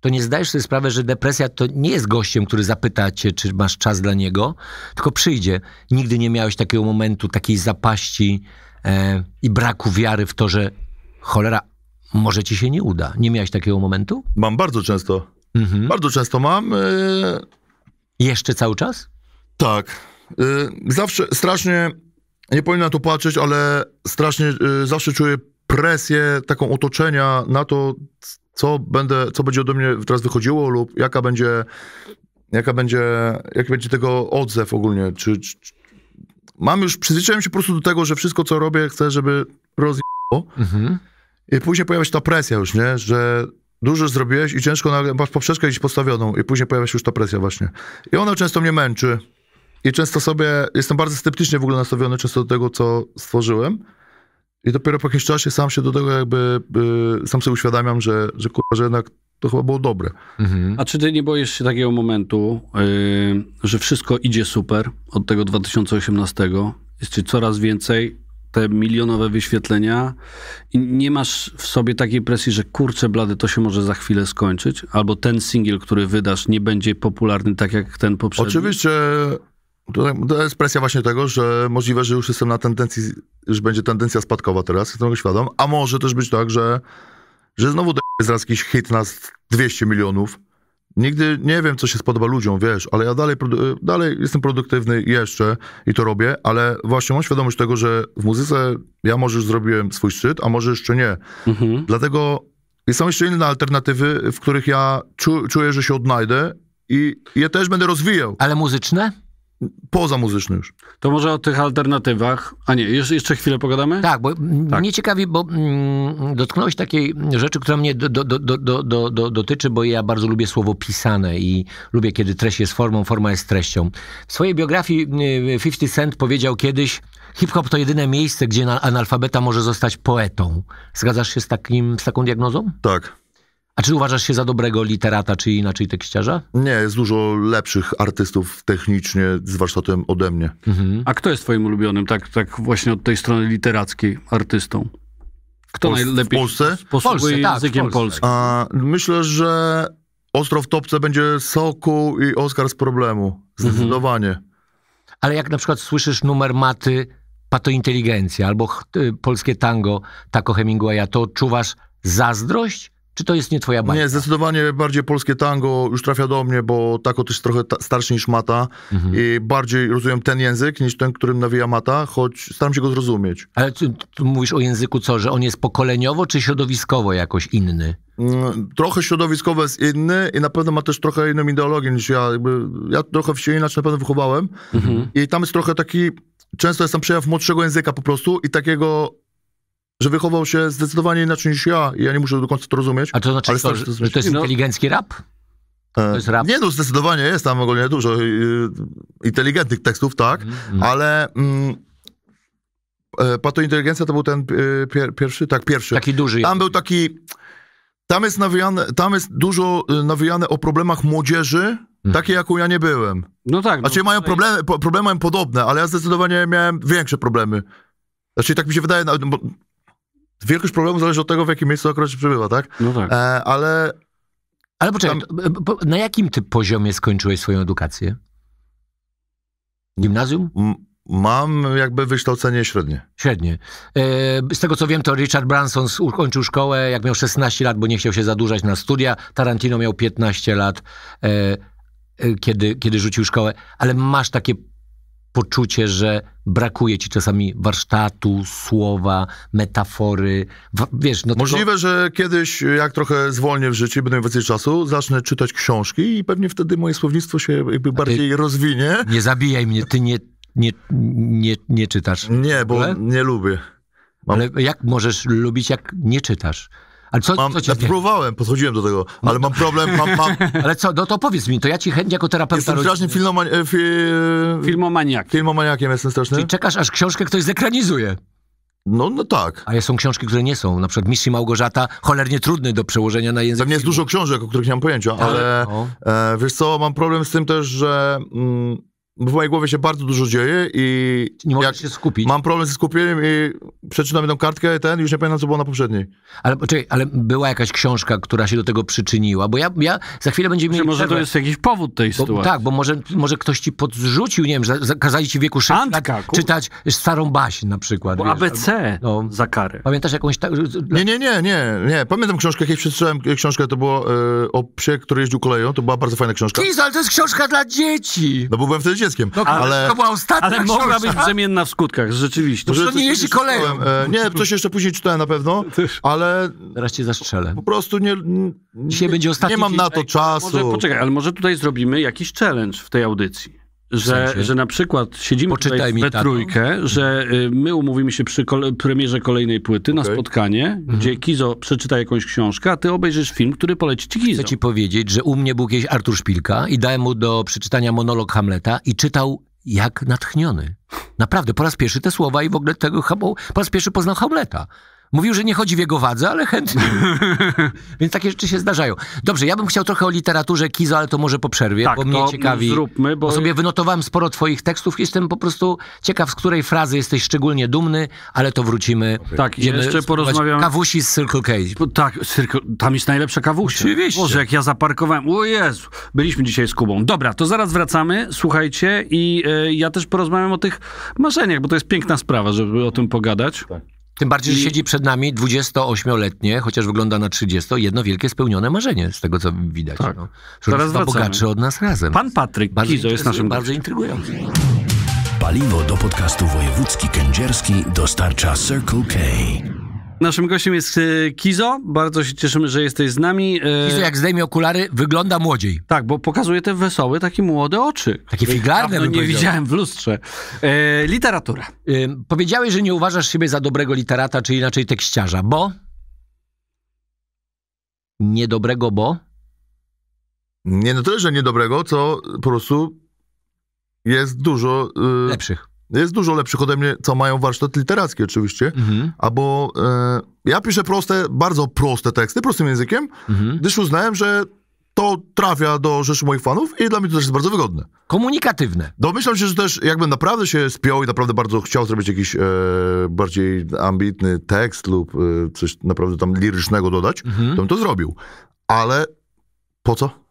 to nie zdajesz sobie sprawy, że depresja to nie jest gościem, który zapyta cię, czy masz czas dla niego, tylko przyjdzie. Nigdy nie miałeś takiego momentu, takiej zapaści e, i braku wiary w to, że cholera, może ci się nie uda. Nie miałeś takiego momentu? Mam bardzo często. Mhm. Bardzo często mam. E... Jeszcze cały czas? Tak. E, zawsze strasznie, nie powinna to patrzeć, ale strasznie e, zawsze czuję presję taką otoczenia na to, co, będę, co będzie ode mnie teraz wychodziło lub jaka będzie, jaka będzie, jaki będzie tego odzew ogólnie. Czy, czy, mam już, przyzwyczaiłem się po prostu do tego, że wszystko co robię chcę, żeby rozjechało. Mhm. I później pojawia się ta presja już, nie? Że dużo zrobiłeś i ciężko, nagle masz poprzeczkę gdzieś postawioną i później pojawia się już ta presja właśnie. I ona często mnie męczy. I często sobie, jestem bardzo sceptycznie w ogóle nastawiony często do tego, co stworzyłem. I dopiero po jakimś czasie sam się do tego jakby, y, sam sobie uświadamiam, że, że kurwa, że jednak to chyba było dobre. Mhm. A czy ty nie boisz się takiego momentu, y, że wszystko idzie super od tego 2018? Jest ci coraz więcej, te milionowe wyświetlenia i nie masz w sobie takiej presji, że kurczę blady, to się może za chwilę skończyć? Albo ten singiel, który wydasz, nie będzie popularny tak jak ten poprzedni? Oczywiście to, jest presja właśnie tego, że możliwe, że już jestem na tendencji, już będzie tendencja spadkowa teraz, jestem tego świadom, a może też być tak, że, że znowu jest raz jakiś hit na 200 milionów. Nigdy nie wiem, co się spodoba ludziom, wiesz, ale ja dalej, dalej jestem produktywny jeszcze i to robię, ale właśnie mam świadomość tego, że w muzyce ja może już zrobiłem swój szczyt, a może jeszcze nie. Mhm. Dlatego są jeszcze inne alternatywy, w których ja czu, czuję, że się odnajdę i je też będę rozwijał. Ale muzyczne? poza muzyczny już. To może o tych alternatywach. A nie, jeszcze, jeszcze chwilę pogadamy? Tak, bo mm, tak. mnie ciekawi, bo mm, dotknąłeś takiej rzeczy, która mnie do, do, do, dotyczy, bo ja bardzo lubię słowo pisane i lubię, kiedy treść jest formą, forma jest treścią. W swojej biografii 50 y, Cent powiedział kiedyś, hip-hop to jedyne miejsce, gdzie analfabeta może zostać poetą. Zgadzasz się z, takim, z taką diagnozą? Tak. A czy uważasz się za dobrego literata, czy inaczej tekściarza? Nie, jest dużo lepszych artystów technicznie z warsztatem ode mnie. Mhm. A kto jest twoim ulubionym, tak, tak właśnie od tej strony literackiej, artystą? Kto Pol najlepiej w Polsce? posługuje Polsce, tak, językiem polskim? A, myślę, że ostro w topce będzie Soku i Oskar z problemu. Zdecydowanie. Mhm. Ale jak na przykład słyszysz numer maty Pato Inteligencja albo y, polskie tango Tako Hemingwaya, to czuwasz zazdrość? Czy to jest nie twoja bajka? Nie, zdecydowanie bardziej polskie tango już trafia do mnie, bo tako też trochę starszy niż Mata mhm. i bardziej rozumiem ten język niż ten, którym nawija Mata, choć staram się go zrozumieć. Ale ty, ty mówisz o języku co, że on jest pokoleniowo czy środowiskowo jakoś inny? Mm, trochę środowiskowe jest inny i na pewno ma też trochę inną ideologię niż ja. ja trochę się inaczej na pewno wychowałem mhm. i tam jest trochę taki, często jest tam przejaw młodszego języka po prostu i takiego że wychował się zdecydowanie inaczej niż ja i ja nie muszę do końca to rozumieć. A to znaczy, ale to, że to jest no. inteligencki rap? E, to jest rap? Nie, no zdecydowanie jest tam ogólnie dużo y, y, inteligentnych tekstów, tak, mm-hmm. ale... Mm, e, Pato Inteligencja to był ten y, pier- pierwszy, tak, pierwszy. Taki duży. Tam był taki, tam jest nawijane, tam jest dużo nawijane o problemach młodzieży, mhm. takiej jaką ja nie byłem. No tak. Znaczy no, mają no problemy, problemy podobne, ale ja zdecydowanie miałem większe problemy. Znaczy tak mi się wydaje, no, Wielkość problemu zależy od tego, w jakim miejscu akurat się przebywa, tak? No tak. E, ale... Ale poczekaj, tam... E, e, na jakim ty poziomie skończyłeś swoją edukację? Gimnazjum? Mam jakby wykształcenie średnie. Średnie. E, z tego co wiem, to Richard Branson ukończył szkołę, jak miał 16 lat, bo nie chciał się zadłużać na studia. Tarantino miał 15 lat, kiedy, kiedy rzucił szkołę. Ale masz takie poczucie, że brakuje ci czasami warsztatu, słowa, metafory. Wiesz, no Możliwe, że kiedyś, jak trochę zwolnię w życiu, będę miał więcej czasu, zacznę czytać książki i pewnie wtedy moje słownictwo się jakby bardziej rozwinie. Nie zabijaj mnie, ty nie, nie, nie, nie czytasz. Nie, bo nie lubię. Mam... Ale jak możesz lubić, jak nie czytasz? Ale co, mam, co cię ja próbowałem, podchodziłem do tego, ale mam problem, mam, mam... Ale co, no to powiedz mi, to ja ci chętnie jako terapeuta... Jestem strasznym filmomani e, fi... filmomaniakiem. Filmomaniakiem jestem straszny. Czyli czekasz, aż książkę ktoś zekranizuje. No, no tak. Ale są książki, które nie są. Na przykład Mistrz Małgorzata, cholernie trudny do przełożenia na język. Tam jest dużo książek, o których nie mam pojęcia, tak, ale, ale no. e, wiesz co, mam problem z tym też, że... Mm, w mojej głowie się bardzo dużo dzieje i... Nie możesz się skupić. Mam problem ze skupieniem i przeczytam jedną kartkę, ten, już nie pamiętam, co było na poprzedniej. Ale czekaj, ale była jakaś książka, która się do tego przyczyniła, bo ja, ja za chwilę będziemy mieli... Może to jest jakiś powód tej bo, sytuacji. Tak, bo może, może ktoś ci podrzucił, nie wiem, zakazali ci w wieku 6 lat kur... czytać starą baśń na przykład. Bo wiesz, ABC no, za karę. Pamiętasz jakąś... Ta... Nie, nie, nie, nie, nie. Pamiętam książkę, jak przeczytałem książkę, to było e, o psie, który jeździł koleją, to była bardzo fajna książka. Kiz, ale to jest książka dla dzieci! No bo byłem wtedy dzieckiem. No, ale, to była ostatnia Ale książka. mogła być brzemienna w skutkach, rzeczywiście. Może no, to nie jeździ koleją. E, nie, coś jeszcze później czytałem na pewno, ale... Teraz cię zastrzelę. Po prostu nie... nie Dzisiaj będzie ostatni Nie mam na to Ej, czasu. Może, poczekaj, ale może tutaj zrobimy jakiś challenge w tej audycji że, że na przykład siedzimy Poczytaj tutaj we trójkę, że y, my umówimy się przy kole premierze kolejnej płyty okay. na spotkanie, mhm. gdzie Kizo przeczyta jakąś książkę, a ty obejrzysz film, który poleci ci Kizo. Chcę ci powiedzieć, że u mnie był jakiś Artur Szpilka i dałem mu do przeczytania monolog Hamleta i czytał jak natchniony. Naprawdę, po raz pierwszy te słowa i w ogóle tego, po raz pierwszy poznał Hamleta. Mówił, że nie chodzi w jego wadze, ale chętnie. Więc takie rzeczy się zdarzają. Dobrze, ja bym chciał trochę o literaturze Kizo, ale to może po przerwie, tak, bo mnie ciekawi. Zróbmy, bo... bo sobie wynotowałem sporo twoich tekstów. Jestem po prostu ciekaw, z której frazy jesteś szczególnie dumny, ale to wrócimy. Tak, Idziemy jeszcze porozmawiamy. Kawusi z Circle K. Tak, tam jest najlepsza kawusia. Oczywiście. Boże, jak ja zaparkowałem. O Jezu. Byliśmy dzisiaj z Kubą. Dobra, to zaraz wracamy, słuchajcie i y, ja też porozmawiam o tych marzeniach, bo to jest piękna sprawa, żeby o tym pogadać. Tak. Tym bardziej, I... że siedzi przed nami 28-letnie, chociaż wygląda na 30, jedno wielkie spełnione marzenie, z tego co widać. Tak. No. Teraz bogatszy od nas razem. Pan Patryk bardzo Kizo jest naszym Bardzo intrygujący. Paliwo do podcastu wojewódzki kędzierski dostarcza Circle K. Naszym gościem jest e, Kizo. Bardzo się cieszymy, że jesteś z nami. E, Kizo, jak zdejmie okulary, wygląda młodziej. Tak, bo pokazuje te wesołe, takie młode oczy. Takie figlarne. No nie widziałem w lustrze. E, literatura. powiedziałeś, że nie uważasz siebie za dobrego literata, czy inaczej tekściarza, bo? Niedobrego, bo? Nie na no tyle, że niedobrego, co po prostu jest dużo... Y... Lepszych jest dużo lepszych ode mnie, co mają warsztat literacki oczywiście, mhm. albo e, ja piszę proste, bardzo proste teksty, prostym językiem, mhm. gdyż uznałem, że to trafia do rzeszy moich fanów i dla mnie to też jest bardzo wygodne. Komunikatywne. Domyślam się, że też jakbym naprawdę się spiął i naprawdę bardzo chciał zrobić jakiś e, bardziej ambitny tekst lub e, coś naprawdę tam lirycznego dodać, mhm. to bym to zrobił. Ale po co?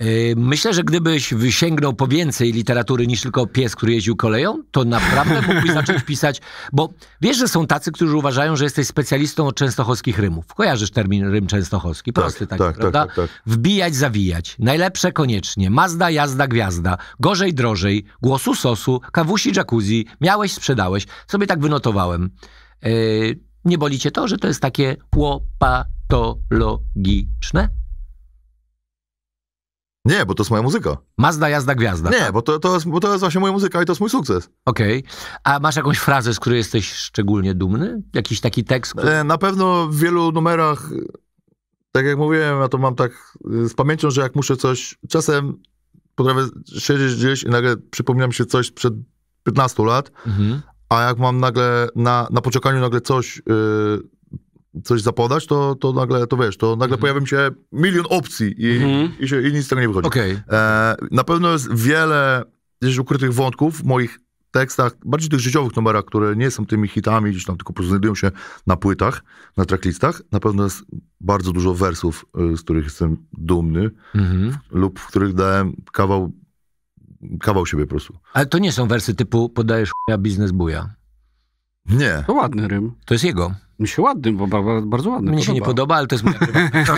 Yy, myślę, że gdybyś wysięgnął po więcej literatury niż tylko pies, który jeździł koleją, to naprawdę mógłbyś zacząć pisać, bo wiesz, że są tacy, którzy uważają, że jesteś specjalistą od częstochowskich rymów. Kojarzysz termin rym częstochowski, tak, prosty tak, taki, tak, tak prawda? Tak, tak, tak. Wbijać, zawijać. Najlepsze koniecznie. Mazda, jazda, gwiazda. Gorzej, drożej. Głosu sosu. Kawusi, jacuzzi. Miałeś, sprzedałeś. Sobie tak wynotowałem. Yy, nie bolicie to, że to jest takie łopatologiczne? Nie, bo to jest moja muzyka. Mazda, jazda, gwiazda. Nie, tak? bo to, to, jest, bo to jest właśnie moja muzyka i to jest mój sukces. Okej. Okay. A masz jakąś frazę, z której jesteś szczególnie dumny? Jakiś taki tekst? Który... E, na pewno w wielu numerach, tak jak mówiłem, ja to mam tak e, z pamięcią, że jak muszę coś, czasem potrafię siedzieć gdzieś i nagle przypominam się coś przed 15 lat, mhm. a jak mam nagle na, na poczekaniu nagle coś... Yy, coś zapodać, to, to nagle, to wiesz, to nagle mhm. pojawi się milion opcji i, mhm. i, się, i nic z tego nie wychodzi. Okay. E, na pewno jest wiele gdzieś ukrytych wątków w moich tekstach, bardziej tych życiowych numerach, które nie są tymi hitami gdzieś tam, tylko znajdują się na płytach, na tracklistach. Na pewno jest bardzo dużo wersów, y, z których jestem dumny mhm. lub w których dałem kawał, kawał siebie po prostu. Ale to nie są wersy typu podajesz ja biznes buja. Nie. To ładny rym. To jest jego. Mi się ładny, bo bardzo ładny. Mi podoba. się nie podoba, ale to jest moja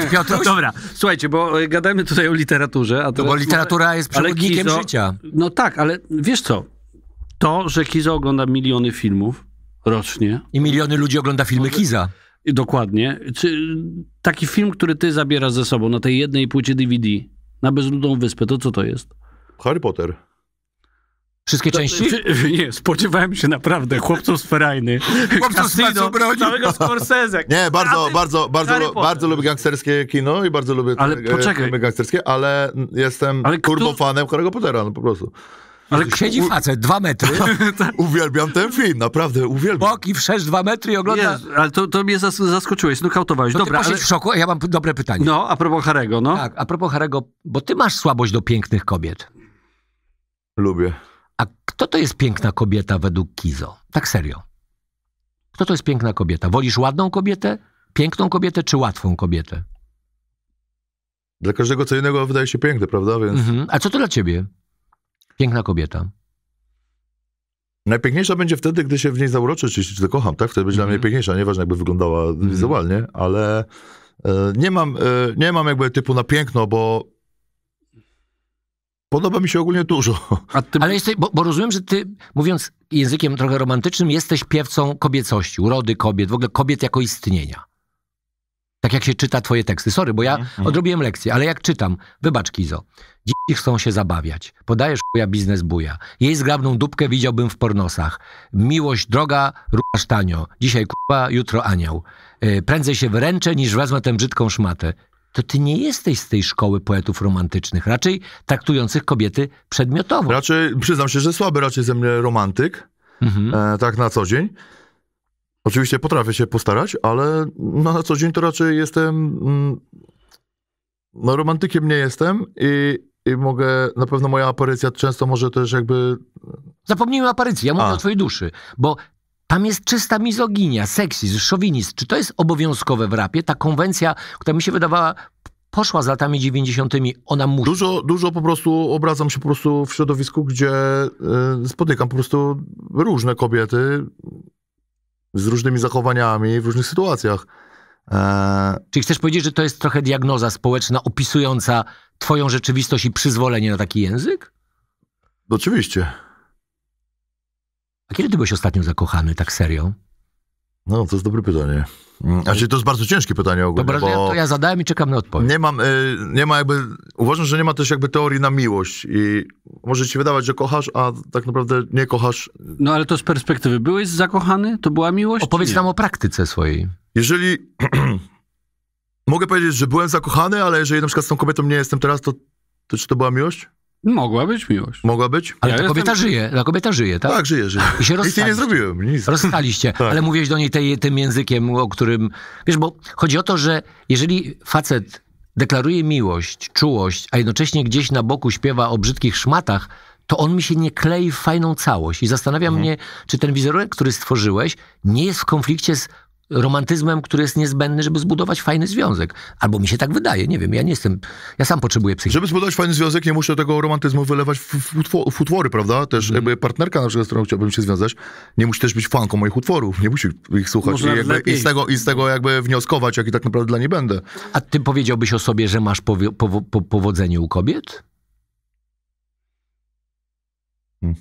Piotr, Dobra, słuchajcie, bo e, gadajmy tutaj o literaturze. A no bo literatura jest przewodnikiem Kizo... życia. No tak, ale wiesz co? To, że Kiza ogląda miliony filmów rocznie. I miliony ludzi ogląda filmy może... Kiza. Dokładnie. Czy taki film, który ty zabierasz ze sobą na tej jednej płycie DVD na Bezludną Wyspę, to co to jest? Harry Potter. Wszystkie części? Nie, spodziewałem się naprawdę. Chłopców z Ferajny. Chłopców z Całego Scorsese. Nie, bardzo, bardzo, bardzo, bardzo lubię gangsterskie kino i bardzo lubię ale, e, poczekaj. gangsterskie, ale jestem ale turbo fanem Harry'ego Pottera, no po prostu. Ale siedzi facet, dwa metry. Tak. uwielbiam ten film, naprawdę uwielbiam. Boki wszerz dwa metry i ogląda... Jezu, ale to, to mnie zas zaskoczyłeś, nokautowałeś. To no Dobra, ty ale... w szoku, a ja mam dobre pytanie. No, a propos Harego, no. Tak, a propos Harego, bo ty masz słabość do pięknych kobiet. Lubię. A kto to jest piękna kobieta według Kizo? Tak serio. Kto to jest piękna kobieta? Wolisz ładną kobietę, piękną kobietę czy łatwą kobietę? Dla każdego co innego wydaje się piękne, prawda? Więc... Mhm. A co to dla ciebie? Piękna kobieta. Najpiękniejsza będzie wtedy, gdy się w niej zauroczy, czy się zakocham, tak? Wtedy będzie mm. dla mnie mhm. piękniejsza, nieważne jakby wyglądała mm. wizualnie, ale e, nie, mam, e, nie mam jakby typu na piękno, bo Podoba mi się ogólnie dużo. Ty... Ale jesteś, bo, bo, rozumiem, że ty, mówiąc językiem trochę romantycznym, jesteś piewcą kobiecości, urody kobiet, w ogóle kobiet jako istnienia. Tak jak się czyta twoje teksty. Sorry, bo ja mhm, mhm. odrobiłem lekcję, ale jak czytam, wybacz Kizo, dzieci chcą się zabawiać, podajesz chuja biznes buja, jej zgrabną dupkę widziałbym w pornosach, miłość droga, rucha sztanio, dzisiaj kupa, jutro anioł. E, prędzej się wyręczę, niż wezmę tę brzydką szmatę to ty nie jesteś z tej szkoły poetów romantycznych, raczej traktujących kobiety przedmiotowo. Raczej, przyznam się, że słaby raczej ze mnie romantyk, mhm. e, tak na co dzień. Oczywiście potrafię się postarać, ale no, na co dzień to raczej jestem. Mm, no, romantykiem nie jestem i, i mogę. Na pewno moja aparycja często może też jakby. Zapomnijmy aparycji, ja mówię A. o twojej duszy, bo tam jest czysta mizoginia, seksizm, szowinizm. Czy to jest obowiązkowe w rapie? Ta konwencja, która mi się wydawała poszła z latami 90. ona musi. Dużo, dużo po prostu obracam się po prostu w środowisku, gdzie y, spotykam po prostu różne kobiety z różnymi zachowaniami w różnych sytuacjach. E... Czyli chcesz powiedzieć, że to jest trochę diagnoza społeczna opisująca twoją rzeczywistość i przyzwolenie na taki język? Oczywiście. A kiedy ty byłeś ostatnio zakochany tak serio? No, to jest dobre pytanie. Znaczy, to jest bardzo ciężkie pytanie ogólnie, Dobra, bo... to ja zadałem i czekam na odpowiedź. Nie mam, y, nie ma jakby, uważam, że nie ma też jakby teorii na miłość i może ci się wydawać, że kochasz, a tak naprawdę nie kochasz. No, ale to z perspektywy, byłeś zakochany? To była miłość? Opowiedz nam o praktyce swojej. Jeżeli, mogę powiedzieć, że byłem zakochany, ale jeżeli na przykład z tą kobietą nie jestem teraz, to, to czy to była miłość? Mogła być miłość. Mogła być. Ale ja ta kobieta jestem... żyje, ta kobieta żyje, tak? Tak, żyje, żyje. I się nic nie zrobiłem, nic. Rozstaliście, tak. ale mówiłeś do niej tej, tym językiem, o którym... Wiesz, bo chodzi o to, że jeżeli facet deklaruje miłość, czułość, a jednocześnie gdzieś na boku śpiewa o brzydkich szmatach, to on mi się nie klei w fajną całość. I zastanawia mhm. mnie, czy ten wizerunek, który stworzyłeś, nie jest w konflikcie z romantyzmem, który jest niezbędny, żeby zbudować fajny związek. Albo mi się tak wydaje, nie wiem, ja nie jestem, ja sam potrzebuję psychiki. Żeby zbudować fajny związek, nie muszę tego romantyzmu wylewać w, w, w utwory, prawda? Też mm. jakby partnerka, na przykład, z którą chciałbym się związać, nie musi też być fanką moich utworów, nie musi ich słuchać I, jakby, I, z tego, i z tego jakby wnioskować, jaki tak naprawdę dla niej będę. A ty powiedziałbyś o sobie, że masz powo powodzenie u kobiet? Hmm.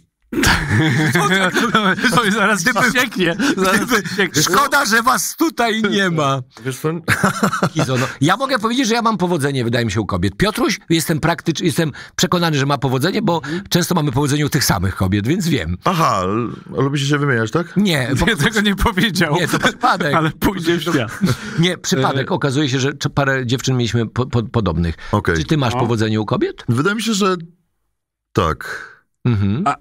Co zaraz gdyby, pięknie. Szkoda, że was tutaj nie ma. Wiesz co? No. Ja mogę powiedzieć, że ja mam powodzenie, wydaje mi się, u kobiet. Piotruś, jestem praktyczny, jestem przekonany, że ma powodzenie, bo mhm. często mamy powodzenie u tych samych kobiet, więc wiem. Aha, lubicie się wymieniać, tak? Nie. Bo... Nie, tego nie powiedział. Nie, to przypadek. Ale pójdzie w no, świat. Nie, przypadek. E- Okazuje się, że parę dziewczyn mieliśmy po, po, podobnych. Okay. Czy ty masz powodzenie u kobiet? Wydaje mi się, że tak. Mhm. A,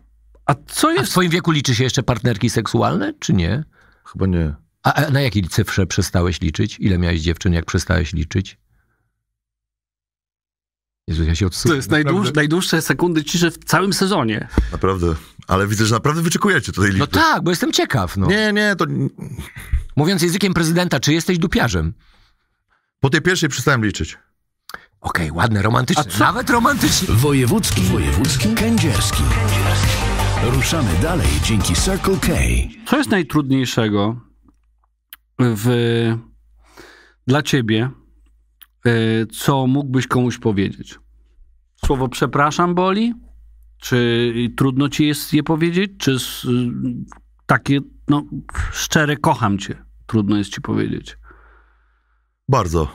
a co jest... A w twoim wieku liczy się jeszcze partnerki seksualne, czy nie? Chyba nie. A, na jakiej cyfrze przestałeś liczyć? Ile miałeś dziewczyn, jak przestałeś liczyć? Jezu, ja się odsuwam. To jest najdłuż, najdłuższe sekundy ciszy w całym sezonie. Naprawdę. Ale widzę, że naprawdę wyczekujecie tutaj no liczby. No tak, bo jestem ciekaw. No. Nie, nie, to... Mówiąc językiem prezydenta, czy jesteś dupiarzem? Po tej pierwszej przestałem liczyć. Okej, okay, ładne, romantyczne. Nawet romantyczne. Wojewódzki, wojewódzki, kędzierski. kędzierski. Ruszamy dalej dzięki Circle K. Co jest najtrudniejszego w, dla ciebie, e, co mógłbyś komuś powiedzieć? Słowo przepraszam boli? Czy trudno ci jest je powiedzieć? Czy takie, no, szczere kocham cię trudno jest ci powiedzieć? Bardzo.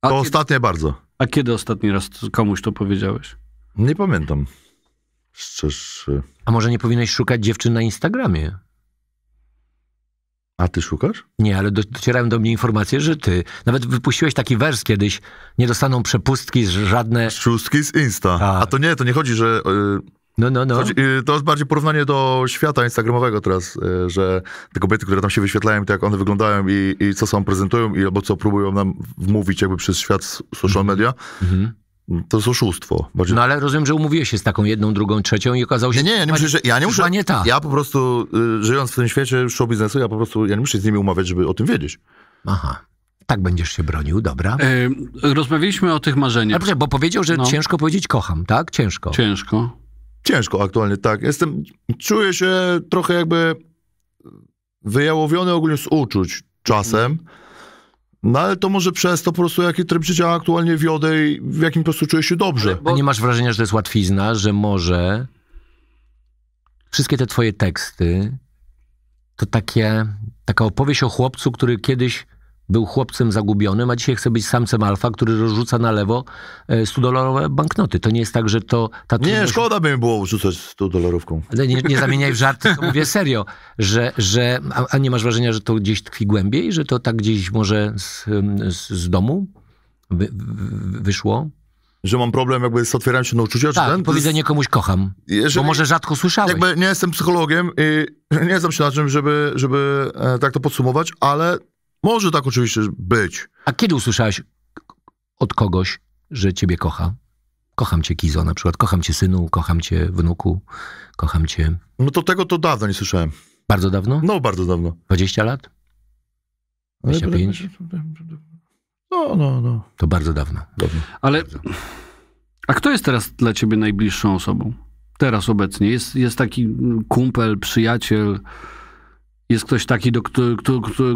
To a ostatnie kiedy, bardzo. A kiedy ostatni raz komuś to powiedziałeś? Nie pamiętam szczerze. Y, A może nie powinieneś szukać dziewczyn na Instagramie? A ty szukasz? Nie, ale docierają do mnie informacje, że ty. Nawet wypuściłeś taki wers kiedyś. Nie dostaną przepustki z żadne. Szóstki z Insta. A. A to nie, to nie chodzi, że. Y, no, no, no. Chodzi, y, to jest bardziej porównanie do świata instagramowego teraz, że te kobiety, które tam się wyświetlają, to jak one wyglądają i, i co są prezentują, i albo co próbują nam wmówić jakby przez świat social mhm. media, Mhm. To jest oszustwo. No ale rozumiem, że umówiłeś się z taką jedną, drugą, trzecią i okazało się... Nie, nie, ja nie muszę... Że, ja nie muszę nie ta. Ja po prostu, y, żyjąc w tym świecie show biznesu, ja po prostu, ja nie muszę z nimi umawiać, żeby o tym wiedzieć. Aha. Tak będziesz się bronił, dobra. E, rozmawialiśmy o tych marzeniach. Ale bo powiedział, że no. ciężko powiedzieć kocham, tak? Ciężko. Ciężko. Ciężko aktualnie, tak. Jestem, czuję się trochę jakby wyjałowiony ogólnie z uczuć czasem. No ale to może przez to po prostu, jaki tryb życia aktualnie wiodę i w jakim po prostu czuję się dobrze. Bo... A nie masz wrażenia, że to jest łatwizna, że może wszystkie te twoje teksty to takie, taka opowieść o chłopcu, który kiedyś był chłopcem zagubionym, a dzisiaj chce być samcem alfa, który rozrzuca na lewo 100-dolarowe e, banknoty. To nie jest tak, że to... Ta trudność... Nie, szkoda by mi było rzucać 100-dolarówką. Nie, nie zamieniaj w żart, to mówię serio. Że, że, a, a, nie masz wrażenia, że to gdzieś tkwi głębiej? Że to tak gdzieś może z, z, z domu wy, wyszło? że mam problem jakby z otwieraniem się na uczucia. Tak, powiedzenie komuś kocham, Jeżeli, bo może rzadko słyszałeś. Jakby nie jestem psychologiem i nie znam się na czym, żeby, żeby e, tak to podsumować, ale może tak oczywiście być. A kiedy usłyszałeś od kogoś, że ciebie kocha? Kocham cię, Kizo, na przykład. Kocham cię, synu, kocham cię, wnuku, kocham cię. No to tego to dawno nie słyszałem. Bardzo dawno? No, bardzo dawno. 20 lat? 25? No, no, no. To bardzo dawno. dawno. Ale a kto jest teraz dla ciebie najbliższą osobą? Teraz obecnie. Jest, jest taki kumpel, przyjaciel, jest ktoś taki, do, który,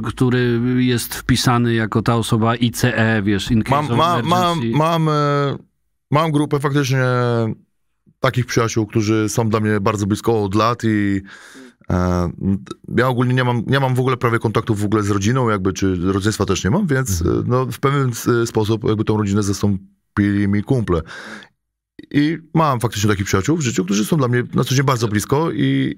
który jest wpisany jako ta osoba ICE, wiesz, in case mam, mam, mam, mam, e, mam grupę faktycznie takich przyjaciół, którzy są dla mnie bardzo blisko od lat i e, ja ogólnie nie mam, nie mam w ogóle prawie kontaktów w ogóle z rodziną, jakby, czy rodzeństwa też nie mam, więc e, mhm. no, w pewien sposób jakby tą rodzinę zastąpili mi kumple. I mam faktycznie takich przyjaciół w życiu, którzy są dla mnie na co dzień bardzo blisko i,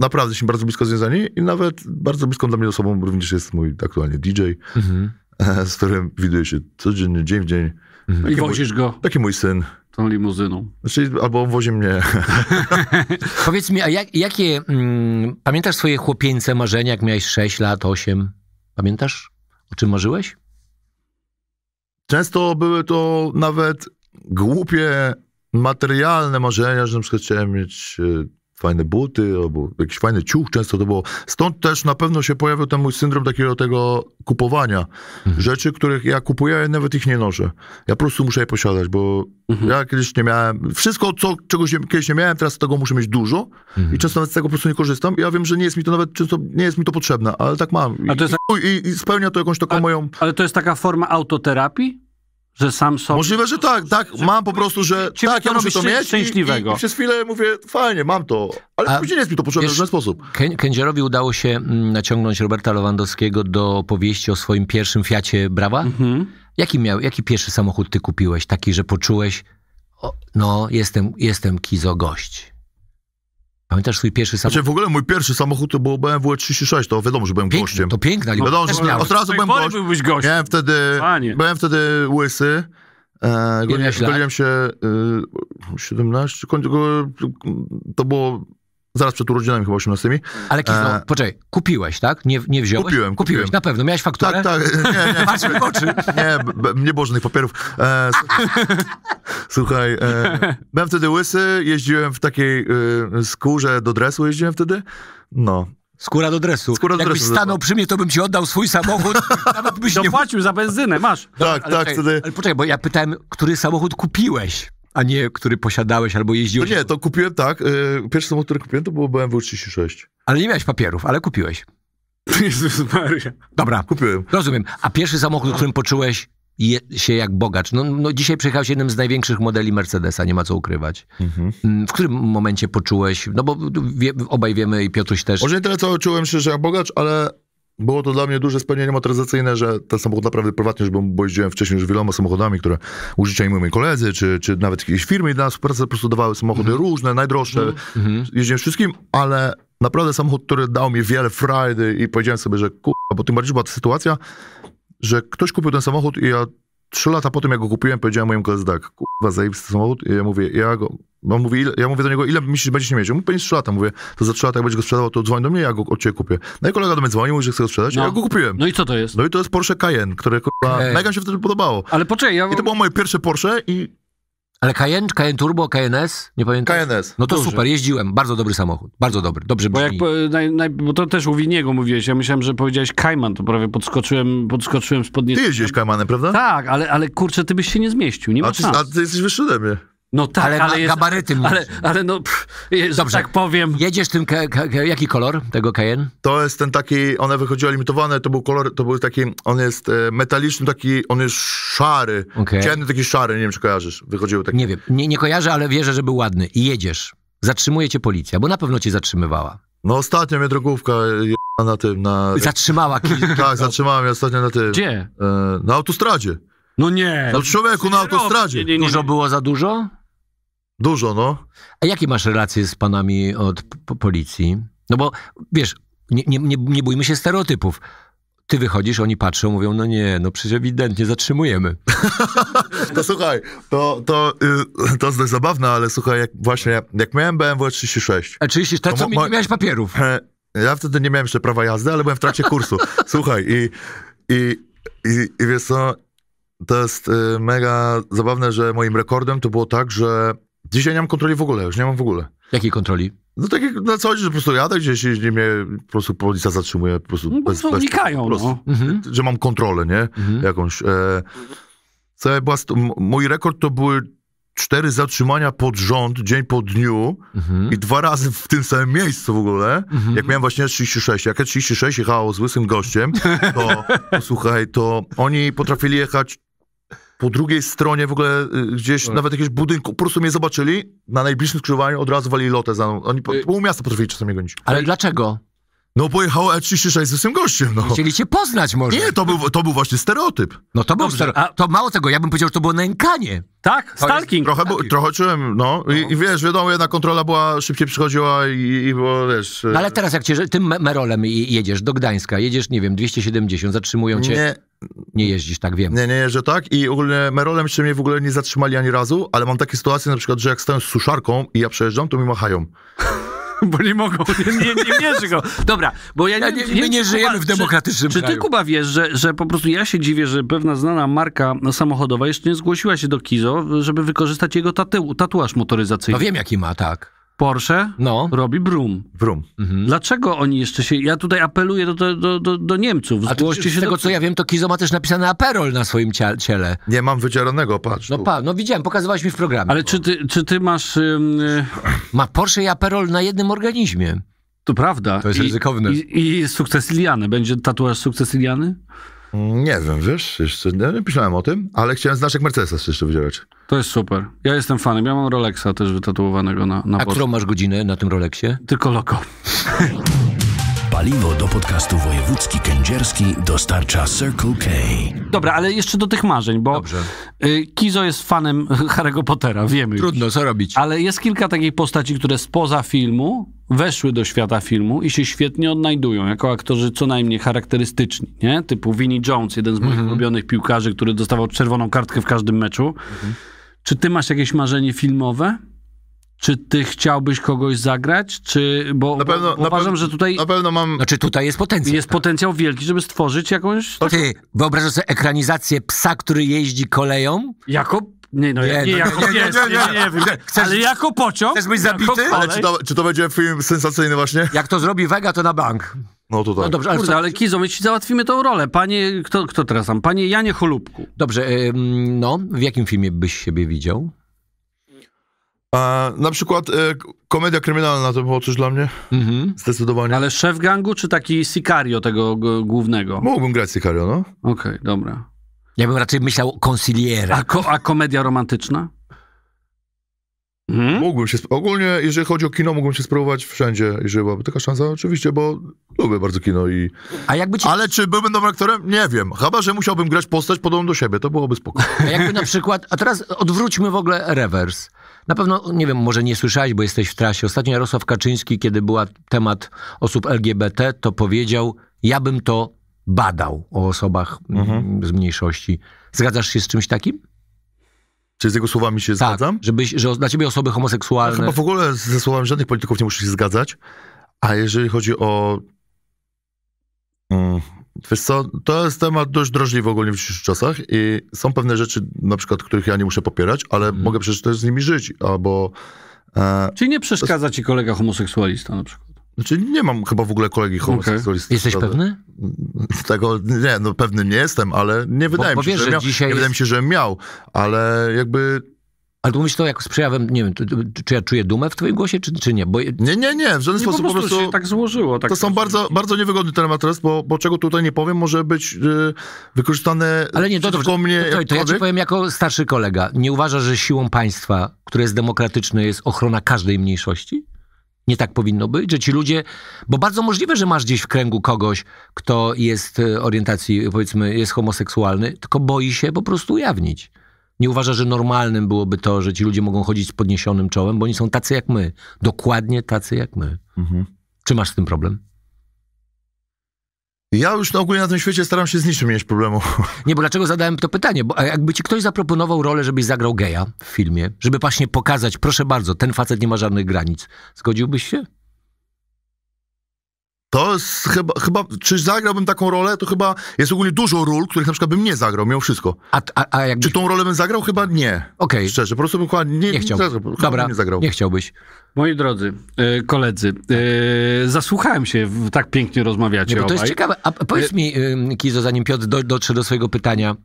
naprawdę jesteśmy bardzo blisko związani i nawet bardzo bliską dla mnie osobą również jest mój aktualnie DJ, mhm. z którym widuję się codziennie, dzień w dzień. Mhm. I wozisz mój, go. Taki mój syn. Tą limuzyną. Znaczy, albo on wozi mnie. Powiedz mi, a jak, jakie, mm, pamiętasz swoje chłopieńce marzenia, jak miałeś 6 lat, 8? Pamiętasz, o czym marzyłeś? Często były to nawet głupie materialne marzenia, że na przykład chciałem mieć e, fajne buty, albo jakiś fajny ciuch często to było. Stąd też na pewno się pojawił ten mój syndrom takiego tego kupowania. Mhm. Rzeczy, których ja kupuję, ja nawet ich nie noszę. Ja po prostu muszę je posiadać, bo mhm. ja kiedyś nie miałem, wszystko, co, czego się, kiedyś nie miałem, teraz tego muszę mieć dużo mhm. i często nawet z tego po prostu nie korzystam. Ja wiem, że nie jest mi to nawet, często nie jest mi to potrzebne, ale tak mam. I, jest... i, I, spełnia to jakąś taką moją... Ale to jest taka forma autoterapii? Że sam sobie... Możliwe, że tak, tak, że, mam po prostu, że cię tak, ja muszę to mieć szczęśliwego. I, i, przez chwilę mówię, fajnie, mam to, ale A później jest mi to potrzebne w żaden sposób. Kędzierowi udało się mm, naciągnąć Roberta Lewandowskiego do powieści o swoim pierwszym Fiacie Brawa. Mhm. Jaki, miał, jaki pierwszy samochód ty kupiłeś? Taki, że poczułeś, o, no jestem, jestem kizo gość. Pamiętasz swój pierwszy samochód? Znaczy w ogóle mój pierwszy samochód to był BMW 36, to wiadomo, że byłem Piękne, gościem. To piękna liczba. wiadomo, że od razu no byłem gość. byłbyś gościem. Miałem wtedy, byłem wtedy łysy. E, się 17, y, to było zaraz przed urodzinami chyba 18. Ale Kizno, e... poczekaj, kupiłeś, tak? Nie, nie wziąłeś? Kupiłem, kupiłeś. Kupiłem. Na pewno, miałeś fakturę? Tak, tak. Nie, nie. Patrz w oczy. Nie, nie było żadnych papierów. E, słuchaj, e, byłem wtedy łysy, jeździłem w takiej e, skórze do dresu, jeździłem wtedy. No, Skóra do dresu. Skóra do Jakbyś dresu stanął przy mnie, to bym ci oddał swój samochód. nawet byś nie płacił za benzynę, masz. Tak, ale tak. Poczekaj, wtedy... Ale poczekaj, bo ja pytałem, który samochód kupiłeś? A nie, który posiadałeś albo jeździłeś. No nie, to kupiłem tak. Yy, pierwszy samochód, który kupiłem, to było BMW 36. Ale nie miałeś papierów, ale kupiłeś. Jezus Maria. Dobra. Kupiłem. Rozumiem. A pierwszy samochód, którym poczułeś je, się jak bogacz. No, no dzisiaj przejechałeś jednym z największych modeli Mercedesa, nie ma co ukrywać. Mhm. Mm, w którym momencie poczułeś, no bo wie, obaj wiemy i Piotruś też. Może nie tyle, co czułem się, że jak bogacz, ale było to dla mnie duże spełnienie motoryzacyjne, że ten samochód naprawdę prywatnie już bo jeździłem wcześniej już wieloma samochodami, które użyczali moi koledzy, czy, czy nawet jakieś firmy dla nas w pracy po prostu dawały samochody mhm. różne, najdroższe. Mm Jeździłem wszystkim, ale naprawdę samochód, który dał mi wiele frajdy i powiedziałem sobie, że kurwa, bo tym bardziej była ta sytuacja, że ktoś kupił ten samochód i ja trzy lata po tym, jak go kupiłem, powiedziałem moim koledze tak, kurwa, zajebisty samochód i ja mówię, ja go on mówi, ile, ja mówię do niego, ile myślisz, że będziesz nie mieć? On mówi, pewnie 3 lata. Mówię, to za 3 lata, jak będziesz go sprzedawał, to dzwoń do mnie, ja go od ciebie kupię. No i kolega do mnie dzwonił, mówi, że chce go sprzedać, no. ja go kupiłem. No i co to jest? No i to jest Porsche Cayenne, które kurwa, okay. mi się wtedy podobało. Ale poczekaj, ja... I to było moje pierwsze Porsche i ale Cayenne, Cayenne Turbo, Cayenne S? Nie pamiętam. Cayenne S. No to Dobrze. super, jeździłem. Bardzo dobry samochód. Bardzo dobry, dobrze brzmi. Bo, jak, po, naj, naj, bo to też u Winiego mówiłeś. Ja myślałem, że powiedziałeś Cayman, to prawie podskoczyłem, podskoczyłem spod nie... Ty jeździłeś Caymanem, prawda? Tak, ale, ale kurczę, ty byś się nie zmieścił, nie ma a ty, szans. A ty jesteś wyższy ode mnie. No tak, ale, ale jest, gabaryty Ale, ale no, pff, jest, Dobrze. tak powiem. Jedziesz tym, jaki kolor tego Cayenne? To jest ten taki, one wychodziły limitowane, to był kolor, to był taki, on jest e, metaliczny, taki, on jest szary, okay. ciemny, taki szary, nie wiem czy kojarzysz, wychodziły takie. Nie wiem, nie, nie kojarzę, ale wierzę, że był ładny. I jedziesz, zatrzymuje cię policja, bo na pewno cię zatrzymywała. No ostatnio mnie drogówka e, na tym, na... Zatrzymała kilka. tak, zatrzymała mnie ostatnio na tym. Gdzie? E, na autostradzie. No nie. No człowieku, na autostradzie. Nie, nie, nie. Dużo było za dużo? Dużo, no. A jakie masz relacje z panami od policji? No bo wiesz, nie, nie, nie, bójmy się stereotypów. Ty wychodzisz, oni patrzą, mówią, no nie, no przecież ewidentnie zatrzymujemy. to słuchaj, to, to, y, to jest dość zabawne, ale słuchaj, jak, właśnie jak miałem BMW 36. A 36, to, co, mi, nie miałeś papierów? Ja wtedy nie miałem jeszcze prawa jazdy, ale byłem w trakcie kursu. Słuchaj, i, i, i, i wiesz co, to jest y, mega zabawne, że moim rekordem to było tak, że Dzisiaj nie mam kontroli w ogóle, już nie mam w ogóle. Jakiej kontroli? No tak jak na co dzień, że po prostu jadę gdzieś, jeździ mnie, po prostu policja zatrzymuje, po prostu... No, bez, bez, unikają, po prostu, no. Mhm. Że mam kontrolę, nie? Mhm. Jakąś. E, co była, mój rekord to były cztery zatrzymania pod rząd, dzień po dniu mhm. i dwa razy w tym samym miejscu w ogóle, mhm. jak miałem właśnie 36. Jak 36 jechało z łysym gościem, to słuchaj, to oni potrafili jechać po drugiej stronie w ogóle y, gdzieś, tak. nawet jakiś budynku, po prostu mnie zobaczyli, na najbliższym skrzyżowaniu od razu wali lotę za mną. Oni po, y- pół miasta potrafili czasami gonić. Ale dlaczego? No pojechało E36 z tym gościem, no. Chcieli cię poznać może. Nie, to był, to był właśnie stereotyp. No to był Dobrze, stereotyp. To mało tego, ja bym powiedział, że to było nękanie. Tak, stalking. Trochę, bo, trochę czułem, no. I, no. I wiesz, wiadomo, jedna kontrola była, szybciej przychodziła i, i było, wiesz... No ale y- teraz jak cię, tym merolem jedziesz do Gdańska, jedziesz, nie wiem, 270, zatrzymują cię... Nie nie jeździsz, tak wiem. Nie, nie jeżdżę tak i ogólnie Merolem jeszcze mnie w ogóle nie zatrzymali ani razu, ale mam takie sytuacje na przykład, że jak stałem z suszarką i ja przejeżdżam, to mi machają. bo nie mogą, nie, nie, nie mierzy go. Dobra, bo ja nie, ja nie, nie, my nie Kuba, żyjemy w demokratycznym czy, kraju. Czy ty, Kuba, wiesz, że, że po prostu ja się dziwię, że pewna znana marka samochodowa jeszcze nie zgłosiła się do Kizo, żeby wykorzystać jego tatu, tatuaż motoryzacyjny. No wiem, jaki ma, tak. Porsche no. robi brum. Brum. Mhm. Dlaczego oni jeszcze się... Ja tutaj apeluję do, do, do, do Niemców. A tu, z tego, do... co ja wiem, to Kizo ma też napisane aperol na swoim ciele. Nie, mam wydzielonego, patrz. No, tu. pa, no widziałem, pokazywałeś mi w programie. Ale czy ty, czy ty masz... Yy... Ma Porsche i aperol na jednym organizmie. To prawda. To jest I, ryzykowne. I, I sukces Iliany. Będzie tatuaż sukces Iliany? Nie wiem, wiesz, jeszcze nie myślałem o tym, ale chciałem znaczek Mercedesa jeszcze wydzielać. To jest super. Ja jestem fanem. Ja mam Rolexa też wytatuowanego na, na A portu. którą masz godzinę na tym Rolexie? Tylko loko. Paliwo do podcastu wojewódzki kędzierski dostarcza Circle K. Dobra, ale jeszcze do tych marzeń, bo Dobrze. Y, Kizo jest fanem Harry'ego Pottera, wiemy. Trudno, co robić. Ale jest kilka takich postaci, które spoza filmu weszły do świata filmu i się świetnie odnajdują, jako aktorzy co najmniej charakterystyczni, nie? Typu Vinnie Jones, jeden z moich mhm. ulubionych piłkarzy, który dostawał czerwoną kartkę w każdym meczu. Mhm. Czy ty masz jakieś marzenie filmowe? Czy ty chciałbyś kogoś zagrać? Czy, bo, na pewno, bo, na uważam, że tutaj. Na pewno mam. Znaczy, tutaj jest potencjał. Jest potencjał wielki, żeby stworzyć jakąś. Okej. wyobrażasz sobie ekranizację psa, który jeździ koleją? Jako nie, no, nie, nie, no, nie, jako nie, pies, nie, nie, nie, nie, chcesz, ale jako pociąg. Chcesz być zabity? Ale czy to, czy to będzie film sensacyjny właśnie? Jak to zrobi Vega, to na bank. No to tak. No dobrze, ale, Kurde, co... ale Kizo, my ci załatwimy tą rolę. Panie, kto, kto teraz tam? Panie Janie Cholubku. Dobrze, ym, no, w jakim filmie byś siebie widział? A na przykład e, komedia kryminalna to było coś dla mnie. Mhm. Zdecydowanie. Ale szef gangu, czy taki Sicario tego g- głównego? Mógłbym grać Sicario, no. Okej, dobra. Ja bym raczej myślał konsiliera. A, ko- a komedia romantyczna? Mhm. Mógłbym się, sp- ogólnie, jeżeli chodzi o kino, mógłbym się spróbować wszędzie, jeżeli byłaby taka szansa, oczywiście, bo lubię bardzo kino i... A jakby, ci, Ale czy byłbym dobrym aktorem? Nie wiem. Chyba, że musiałbym grać postać podobną do siebie, to byłoby spoko. a jakby na przykład, a teraz odwróćmy w ogóle rewers. Na pewno, nie wiem, może nie słyszałeś, bo jesteś w trasie. Ostatnio Jarosław Kaczyński, kiedy była temat osób LGBT, to powiedział, ja bym to badał o osobach mhm. z mniejszości. Zgadzasz się z czymś takim? Czy z jego słowami się tak, zgadzam? Żebyś, że dla ciebie osoby homoseksualne... Ja chyba w ogóle ze słowami żadnych polityków nie muszę się zgadzać. A jeżeli chodzi o... Mm. Wiesz co, to jest temat dość drażliwy ogólnie w dzisiejszych czasach i są pewne rzeczy, na przykład, których ja nie muszę popierać, ale mhm. mogę przecież też z nimi żyć, albo... E, Czyli nie przeszkadza jest... ci kolega homoseksualista na przykład? Znaczy nie mam chyba w ogóle kolegi homoseksualisty. Okay. Jesteś pewny? Tego, nie, no pewny nie jestem, ale nie wydaje bo, mi się, bo wiesz, że, że miał. Jest... Nie wydaje mi się, że miał, ale jakby ale mówisz to jako z przejawem, nie wiem, czy ja czuję dumę w twoim głosie, czy, czy nie? Bo... Nie, nie, nie, w żaden nie, sposób. Po prostu, po prostu tak złożyło. Tak to są bardzo, bardzo niewygodny temat teraz, bo, bo czego tutaj nie powiem, może być yy, wykorzystane Ale nie, to, to, mnie to, to ja ci powiem jako starszy kolega. Nie uważasz, że siłą państwa, które jest demokratyczne, jest ochrona każdej mniejszości? Nie tak powinno być, że ci ludzie, bo bardzo możliwe, że masz gdzieś w kręgu kogoś, kto jest y, orientacji, powiedzmy, jest homoseksualny, tylko boi się po prostu ujawnić nie uważa, że normalnym byłoby to, że ci ludzie mogą chodzić z podniesionym czołem, bo oni są tacy jak my. Dokładnie tacy jak my. Mhm. Czy masz z tym problem? Ja już na ogólnie na tym świecie staram się z niczym mieć problemu. Nie, bo dlaczego zadałem to pytanie? Bo jakby ci ktoś zaproponował rolę, żebyś zagrał geja w filmie, żeby właśnie pokazać, proszę bardzo, ten facet nie ma żadnych granic, zgodziłbyś się? To jest chyba, chyba, czy zagrałbym taką rolę, to chyba jest ogólnie dużo ról, których na przykład bym nie zagrał, miał wszystko. A, a, a jakbyś... Czy tą rolę bym zagrał? Chyba nie. Okej. Okay. Szczerze, po prostu bym chyba nie, nie, chciał. Zagrał, Dobra, nie zagrał. Nie chciałbyś. Moi drodzy, e, koledzy, e, zasłuchałem się, w, tak pięknie rozmawiacie nie, To jest ciekawe, a powiedz e, mi, Kizo, zanim Piotr do, dotrze do swojego pytania.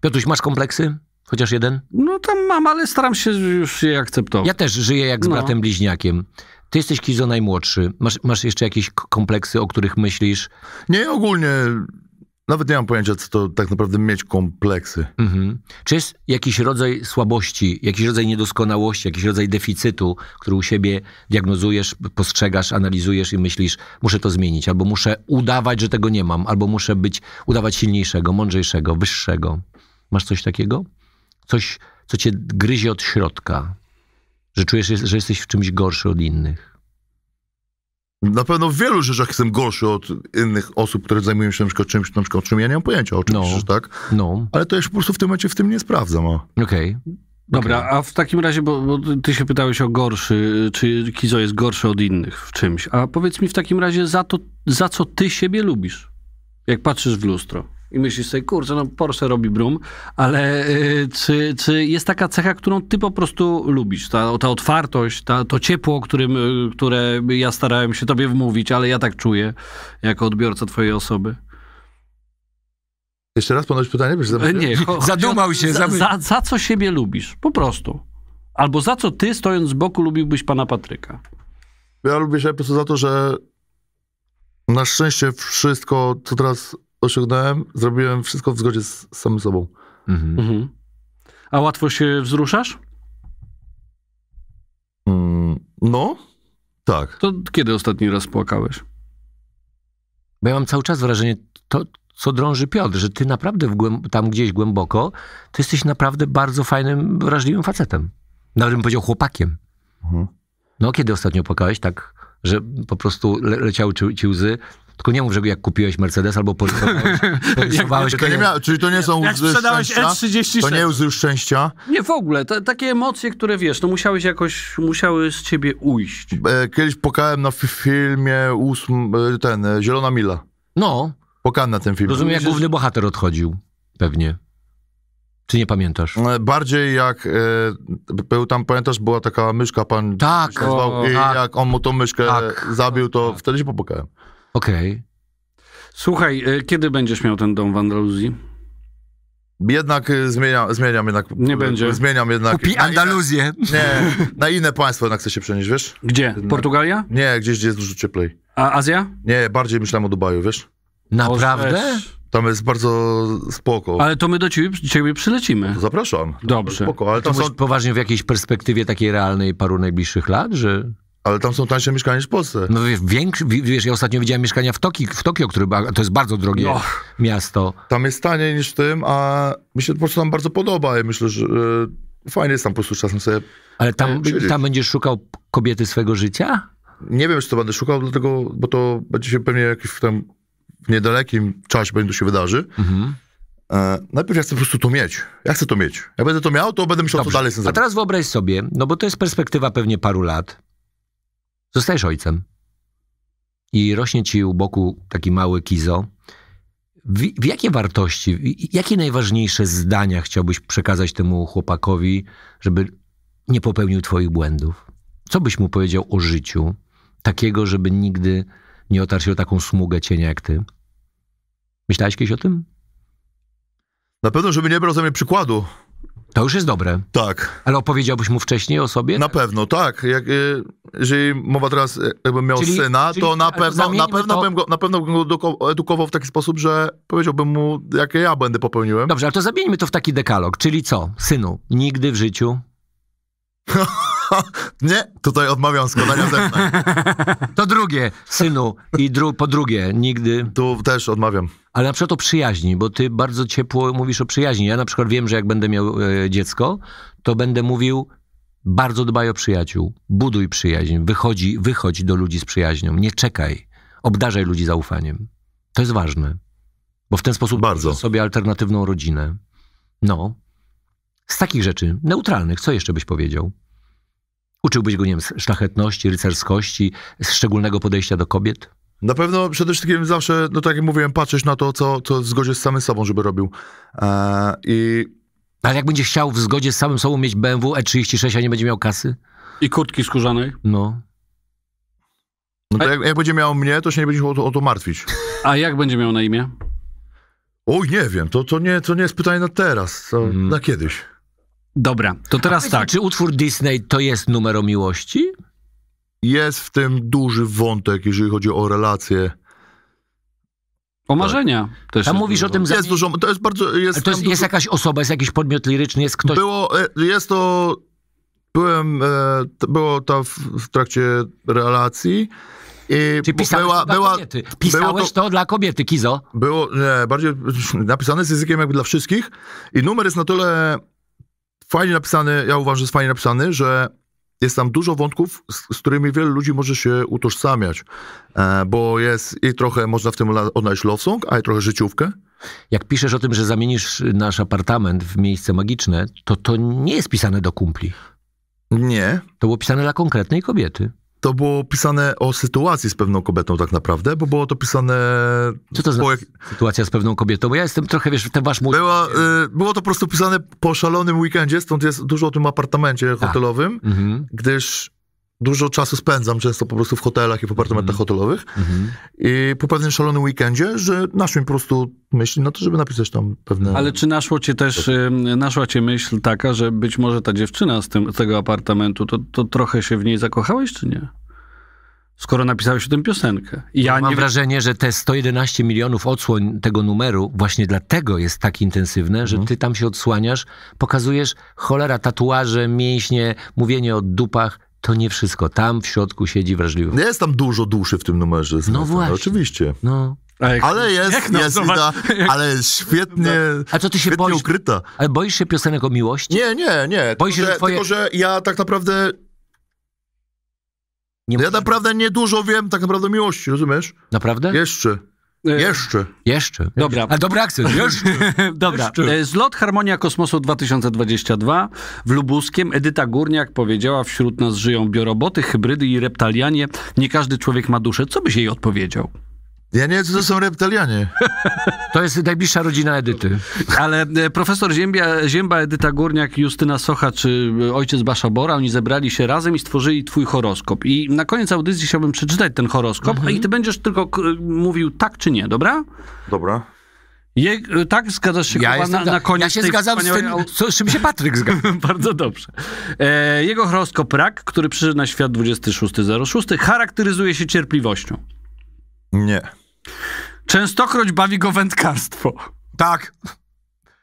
Piotruś, masz kompleksy? Chociaż jeden? No tam mam, ale staram się już je akceptować. Ja też żyję jak z no. bratem bliźniakiem. Ty jesteś Kizo najmłodszy. Masz, masz jeszcze jakieś kompleksy, o których myślisz? Nie, ogólnie nawet nie mam pojęcia, co to tak naprawdę mieć kompleksy. Mhm. Czy jest jakiś rodzaj słabości, jakiś rodzaj niedoskonałości, jakiś rodzaj deficytu, który u siebie diagnozujesz, postrzegasz, analizujesz i myślisz, muszę to zmienić, albo muszę udawać, że tego nie mam, albo muszę być, udawać silniejszego, mądrzejszego, wyższego. Masz coś takiego? Coś, co cię gryzie od środka? Że czujesz, że jesteś w czymś gorszy od innych? Na pewno w wielu rzeczach jestem gorszy od innych osób, które zajmują się na przykład czymś, na przykład czym ja nie mam pojęcia o czymś, no. tak? No. Ale to ja się po prostu w tym momencie w tym nie sprawdzam. Okej. Okay. Dobra, okay. a w takim razie, bo, bo, ty się pytałeś o gorszy, czy Kizo jest gorszy od innych w czymś, a powiedz mi w takim razie, za, to, za co ty siebie lubisz, jak patrzysz w lustro? I myślisz sobie, kurczę, no Porsche robi brum, ale y, czy, czy jest taka cecha, którą ty po prostu lubisz? Ta, ta otwartość, ta, to ciepło, którym, y, które ja starałem się tobie wmówić, ale ja tak czuję jako odbiorca twojej osoby. Jeszcze raz ponoć pytanie? Za... Nie, zadumał się. Za, za, za co siebie lubisz? Po prostu. Albo za co ty, stojąc z boku, lubiłbyś pana Patryka? Ja lubię się po prostu za to, że na szczęście wszystko, co teraz osiągnąłem, zrobiłem wszystko w zgodzie z samym sobą. Mhm. Mhm. A łatwo się wzruszasz? Mm, no, tak. To kiedy ostatni raz płakałeś? Bo ja mam cały czas wrażenie, to, co drąży Piotr, że ty naprawdę tam gdzieś głęboko, ty jesteś naprawdę bardzo fajnym, wrażliwym facetem. Nawet bym powiedział chłopakiem. Mhm. No, kiedy ostatnio płakałeś tak, że po prostu le leciały ci, ci łzy, tylko nie mów, że jak kupiłeś Mercedes albo porysowałeś, to nie mia- Czyli to nie są jak łzy szczęścia? E36. To nie łzy szczęścia? Nie, w ogóle. To, takie emocje, które wiesz, no musiałeś jakoś, musiały z ciebie ujść. E, kiedyś pokałem na filmie ósm, e, ten, e, Zielona Mila. No. Pokałem na ten film. Rozumiem, jak główny bohater odchodził. Pewnie. Czy nie pamiętasz? Bardziej jak był tam, pamiętasz, była taka myszka, pan tak, o, tak. jak on mu tą myszkę tak, zabił, to tak. wtedy się popokałem. Okej. Okay. Słuchaj, e, kiedy będziesz miał ten dom w Andaluzji? Jednak e, zmienia, zmieniam jednak. Nie będzie. Zmieniam jednak. Kupi Andaluzję. inne, nie, na inne państwo jednak chcę się przenieść, wiesz? Gdzie? Portugalia? Nie, gdzieś, gdzie jest dużo cieplej. A Azja? Nie, bardziej myślałem o Dubaju, wiesz? Naprawdę? Tam jest bardzo spoko. Ale to my do ciebie, ciebie przylecimy. To zapraszam. Dobrze. Spoko, ale to są... poważnie w jakiejś perspektywie takiej realnej paru najbliższych lat, że... Ale tam są tańsze mieszkania niż w Polsce. No wiesz, większy, wiesz ja ostatnio widziałem mieszkania w, Toki, w Tokio, które to jest bardzo drogie no. miasto. Tam jest taniej niż w tym, a mi się po prostu tam bardzo podoba. i myślę, że e, fajnie jest tam po prostu czasem sobie. Ale tam, tam będziesz szukał kobiety swojego życia? Nie wiem, czy to będę szukał, dlatego, bo to będzie się pewnie jakiś w w niedalekim czasie będzie to się wydarzy. Mhm. E, najpierw ja chcę po prostu to mieć. Ja chcę to mieć. Jak będę to miał, to będę myślał, Dobrze. co dalej A teraz wyobraź sobie, no bo to jest perspektywa pewnie paru lat. Zostajesz ojcem. I rośnie ci u boku taki mały kizo. W, w jakie wartości, w, jakie najważniejsze zdania chciałbyś przekazać temu chłopakowi, żeby nie popełnił twoich błędów? Co byś mu powiedział o życiu, takiego, żeby nigdy nie otarł się o taką smugę cienia jak ty? Myślałeś kiedyś o tym? Na pewno, żeby nie brał ze mnie przykładu to już jest dobre. Tak. Ale opowiedziałbyś mu wcześniej o sobie? Na pewno, tak. Jak, y, jeżeli mowa teraz, jakbym miał czyli, syna, czyli, to na pewno, na pewno, to... bym go, na pewno bym go edukował w taki sposób, że powiedziałbym mu, jakie ja będę popełniłem. Dobrze, ale to zamieńmy to w taki dekalog. Czyli co? Synu, nigdy w życiu... nie, tutaj odmawiam składania zeznań. To drugie, synu. I dru po drugie, nigdy... Tu też odmawiam. Ale na przykład o przyjaźni, bo ty bardzo ciepło mówisz o przyjaźni. Ja na przykład wiem, że jak będę miał e, dziecko, to będę mówił, bardzo dbaj o przyjaciół, buduj przyjaźń, wychodzi, wychodź do ludzi z przyjaźnią, nie czekaj, obdarzaj ludzi zaufaniem. To jest ważne, bo w ten sposób bardzo. sobie alternatywną rodzinę. No, z takich rzeczy neutralnych, co jeszcze byś powiedział? Uczyłbyś go, nie wiem, szlachetności, rycerskości, szczególnego podejścia do kobiet? Na pewno przede wszystkim zawsze, no tak jak mówiłem, patrzeć na to, co, co w zgodzie z samym sobą, żeby robił. Eee, I... Ale jak będzie chciał w zgodzie z samym sobą mieć BMW E36, a nie będzie miał kasy? I kurtki skórzanej? No. No to a... jak, jak, będzie miał mnie, to się nie będzie o to, o to martwić. A jak będzie miał na imię? Oj, nie wiem, to, to, nie, to nie jest pytanie na teraz, to mm. na kiedyś. Dobra, to teraz tak. Czy utwór Disney to jest numer o miłości? Jest w tym duży wątek, jeżeli chodzi o relacje. O marzenia tak. też. Tam mówisz dużo. o tym... Jest dużo, to jest bardzo... Jest, to jest, dużo... jest, jakaś osoba, jest jakiś podmiot liryczny, jest ktoś... Było, e, jest to... Byłem, e, było to w, w trakcie relacji i Czy pisałeś była, to dla była, kobiety? Pisałeś to, to, dla kobiety, Kizo? Było, nie, bardziej napisane z językiem jakby dla wszystkich i numer jest na tyle fajnie napisany, ja uważam, że jest fajnie napisany, że jest tam dużo wątków, z, z którymi wielu ludzi może się utożsamiać, e, bo jest i trochę można w tym odnaleźć love song, a i trochę życiówkę. Jak piszesz o tym, że zamienisz nasz apartament w miejsce magiczne, to to nie jest pisane do kumpli. Nie. To było pisane dla konkretnej kobiety to było pisane o sytuacji z pewną kobietą tak naprawdę, bo było to pisane... Co to za sytuacja z pewną kobietą? Bo ja jestem trochę, wiesz, ten wasz mózg... Była, y, było to po prostu pisane po szalonym weekendzie, stąd jest dużo o tym apartamencie tak. hotelowym, mhm. gdyż dużo czasu spędzam często po prostu w hotelach i w apartamentach mm. hotelowych. Mm. I po pewnym szalonym weekendzie, że naszło mi po prostu myśl na to, żeby napisać tam pewne... Ale czy naszło cię też, tak. naszła cię myśl taka, że być może ta dziewczyna z, tym, z tego apartamentu, to, to trochę się w niej zakochałeś, czy nie? skoro napisałeś tę piosenkę. Ja mam nie... wrażenie, że te 111 milionów odsłoń tego numeru właśnie dlatego jest tak intensywne, że mhm. ty tam się odsłaniasz, pokazujesz cholera, tatuaże, mięśnie, mówienie o dupach to nie wszystko. Tam w środku siedzi wrażliwość. Nie jest tam dużo duszy w tym numerze. No właśnie. Oczywiście. No. Jak, ale jest, jest idea, ale świetnie, A co ty się boisz? ukryta. Ale boisz się piosenek o miłości? Nie, nie, nie. Boisz tylko, się, że, twoje... tylko, że ja tak naprawdę... Nie ja naprawdę nie dużo wiem tak naprawdę o miłości, rozumiesz? Naprawdę? Jeszcze. E, Jeszcze. Jeszcze. Dobra. A dobry akcent. Jeszcze. Dobra. Jeszcze. E, zlot Harmonia Kosmosu 2022 w Lubuskiem. Edyta Górniak powiedziała, wśród nas żyją bioroboty, hybrydy i reptalianie. Nie każdy człowiek ma duszę. Co byś jej odpowiedział? Ja nie wiem, co to są reptalianie. To jest najbliższa rodzina Edyty. Ale e, profesor Ziębia, Zięba, Edyta Górniak, Justyna Socha czy e, ojciec Basza Bora, oni zebrali się razem i stworzyli twój horoskop. I na koniec audycji chciałbym przeczytać ten horoskop mhm. i ty będziesz tylko mówił tak czy nie, dobra? Dobra. Je, e, tak, zgadzasz się ja na, na koniec. Ja się zgadzam z tym, co, z czym się Patryk zgadza. Bardzo dobrze. E, jego horoskop rak, który przyszedł na świat 26.06, charakteryzuje się cierpliwością. Nie. Częstokroć bawi go wędkarstwo. Tak.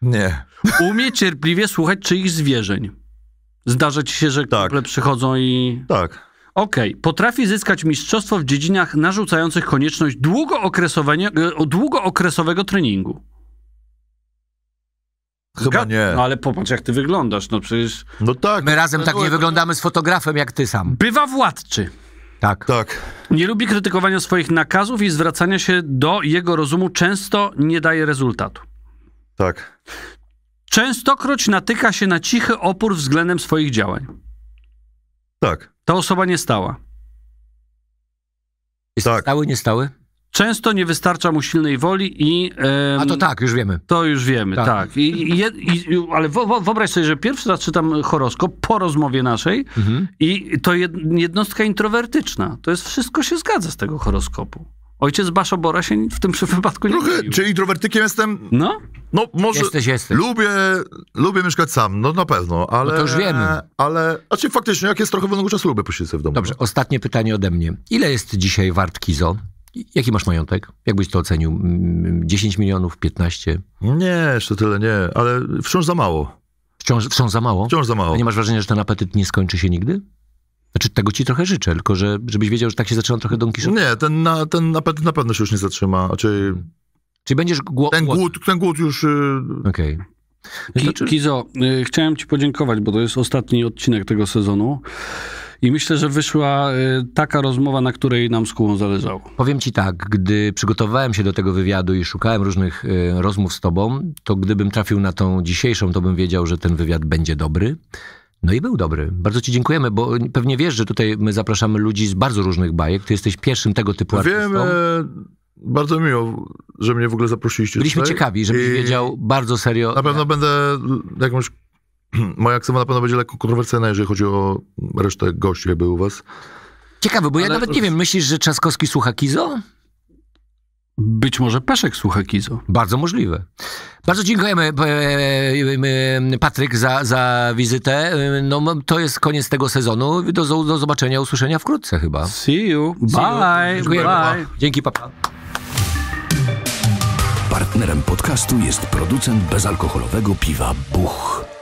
Nie. Umie cierpliwie słuchać czyichś zwierzeń. Zdarza ci się, że tak. przychodzą i... Tak. Okej. Okay. Potrafi zyskać mistrzostwo w dziedzinach narzucających konieczność e, długookresowego treningu. Chyba nie. No ale popatrz, jak ty wyglądasz, no przecież... No tak. My razem tak nie wyglądamy z fotografem, jak ty sam. Bywa władczy. Tak. tak. Nie lubi krytykowania swoich nakazów i zwracania się do jego rozumu często nie daje rezultatu. Tak. Częstokroć natyka się na cichy opór względem swoich działań. Tak. Ta osoba nie stała. Jest tak. stały, nie stały? Często nie wystarcza mu silnej woli i... A to tak, już wiemy. To już wiemy, tak. tak. I, i, i, ale wyobraź sobie, że pierwszy raz czytam horoskop po rozmowie naszej mhm. i to jednostka introwertyczna. To jest wszystko się zgadza z tego horoskopu. Ojciec Basza Bora się w tym przypadku nie Trochę, czyli czy introwertykiem jestem? No. No może... Jesteś, jesteś. Lubię, lubię mieszkać sam, no na pewno, ale... No to już wiemy. Ale, znaczy faktycznie, jak jest trochę wolnego czasu, lubię posiedzieć w domu. Dobrze, no. ostatnie pytanie ode mnie. Ile jest dzisiaj wart Kizo? Jaki masz majątek? Jakbyś to ocenił? 10 mm, mm, milionów, 15? Nie, jeszcze tyle nie, ale wciąż za mało. Wciąż, wciąż za mało? Wciąż za mało. A nie masz wrażenia, że ten apetyt nie skończy się nigdy? Znaczy, tego ci trochę życzę, tylko że, żebyś wiedział, że tak się zaczyna trochę Don Quixote. Nie, ten, na, ten apetyt na pewno się już nie zatrzyma. Znaczy, Czyli będziesz głodny? Ten głód, ten głód już... Yy... Okej. Okay. Ki znaczy- Kizo, y chciałem ci podziękować, bo to jest ostatni odcinek tego sezonu. I myślę, że wyszła y, taka rozmowa, na której nam z Kubą zależało. Powiem ci tak, gdy przygotowywałem się do tego wywiadu i szukałem różnych y, rozmów z tobą, to gdybym trafił na tą dzisiejszą, to bym wiedział, że ten wywiad będzie dobry. No i był dobry. Bardzo Ci dziękujemy, bo pewnie wiesz, że tutaj my zapraszamy ludzi z bardzo różnych bajek. Ty jesteś pierwszym tego typu artystą. Wiem, bardzo miło, że mnie w ogóle zaprosiliście. Byliśmy tutaj. ciekawi, żebyś I wiedział bardzo serio. Na pewno ja. będę jakąś moja ksywa na pewno będzie lekko kontrowersyjna, jeżeli chodzi o resztę gości jakby u was. Ciekawe, bo Ale... ja nawet nie wiem, myślisz, że Trzaskowski słucha Kizo? Być może Peszek słucha Kizo. Bardzo możliwe. Bardzo dziękujemy e, e, e, Patryk za, za wizytę. No, to jest koniec tego sezonu. Do, do zobaczenia, usłyszenia wkrótce chyba. See you. Bye. See you. Bye. Bye. Dzięki, papa. Partnerem podcastu jest producent bezalkoholowego piwa Buch.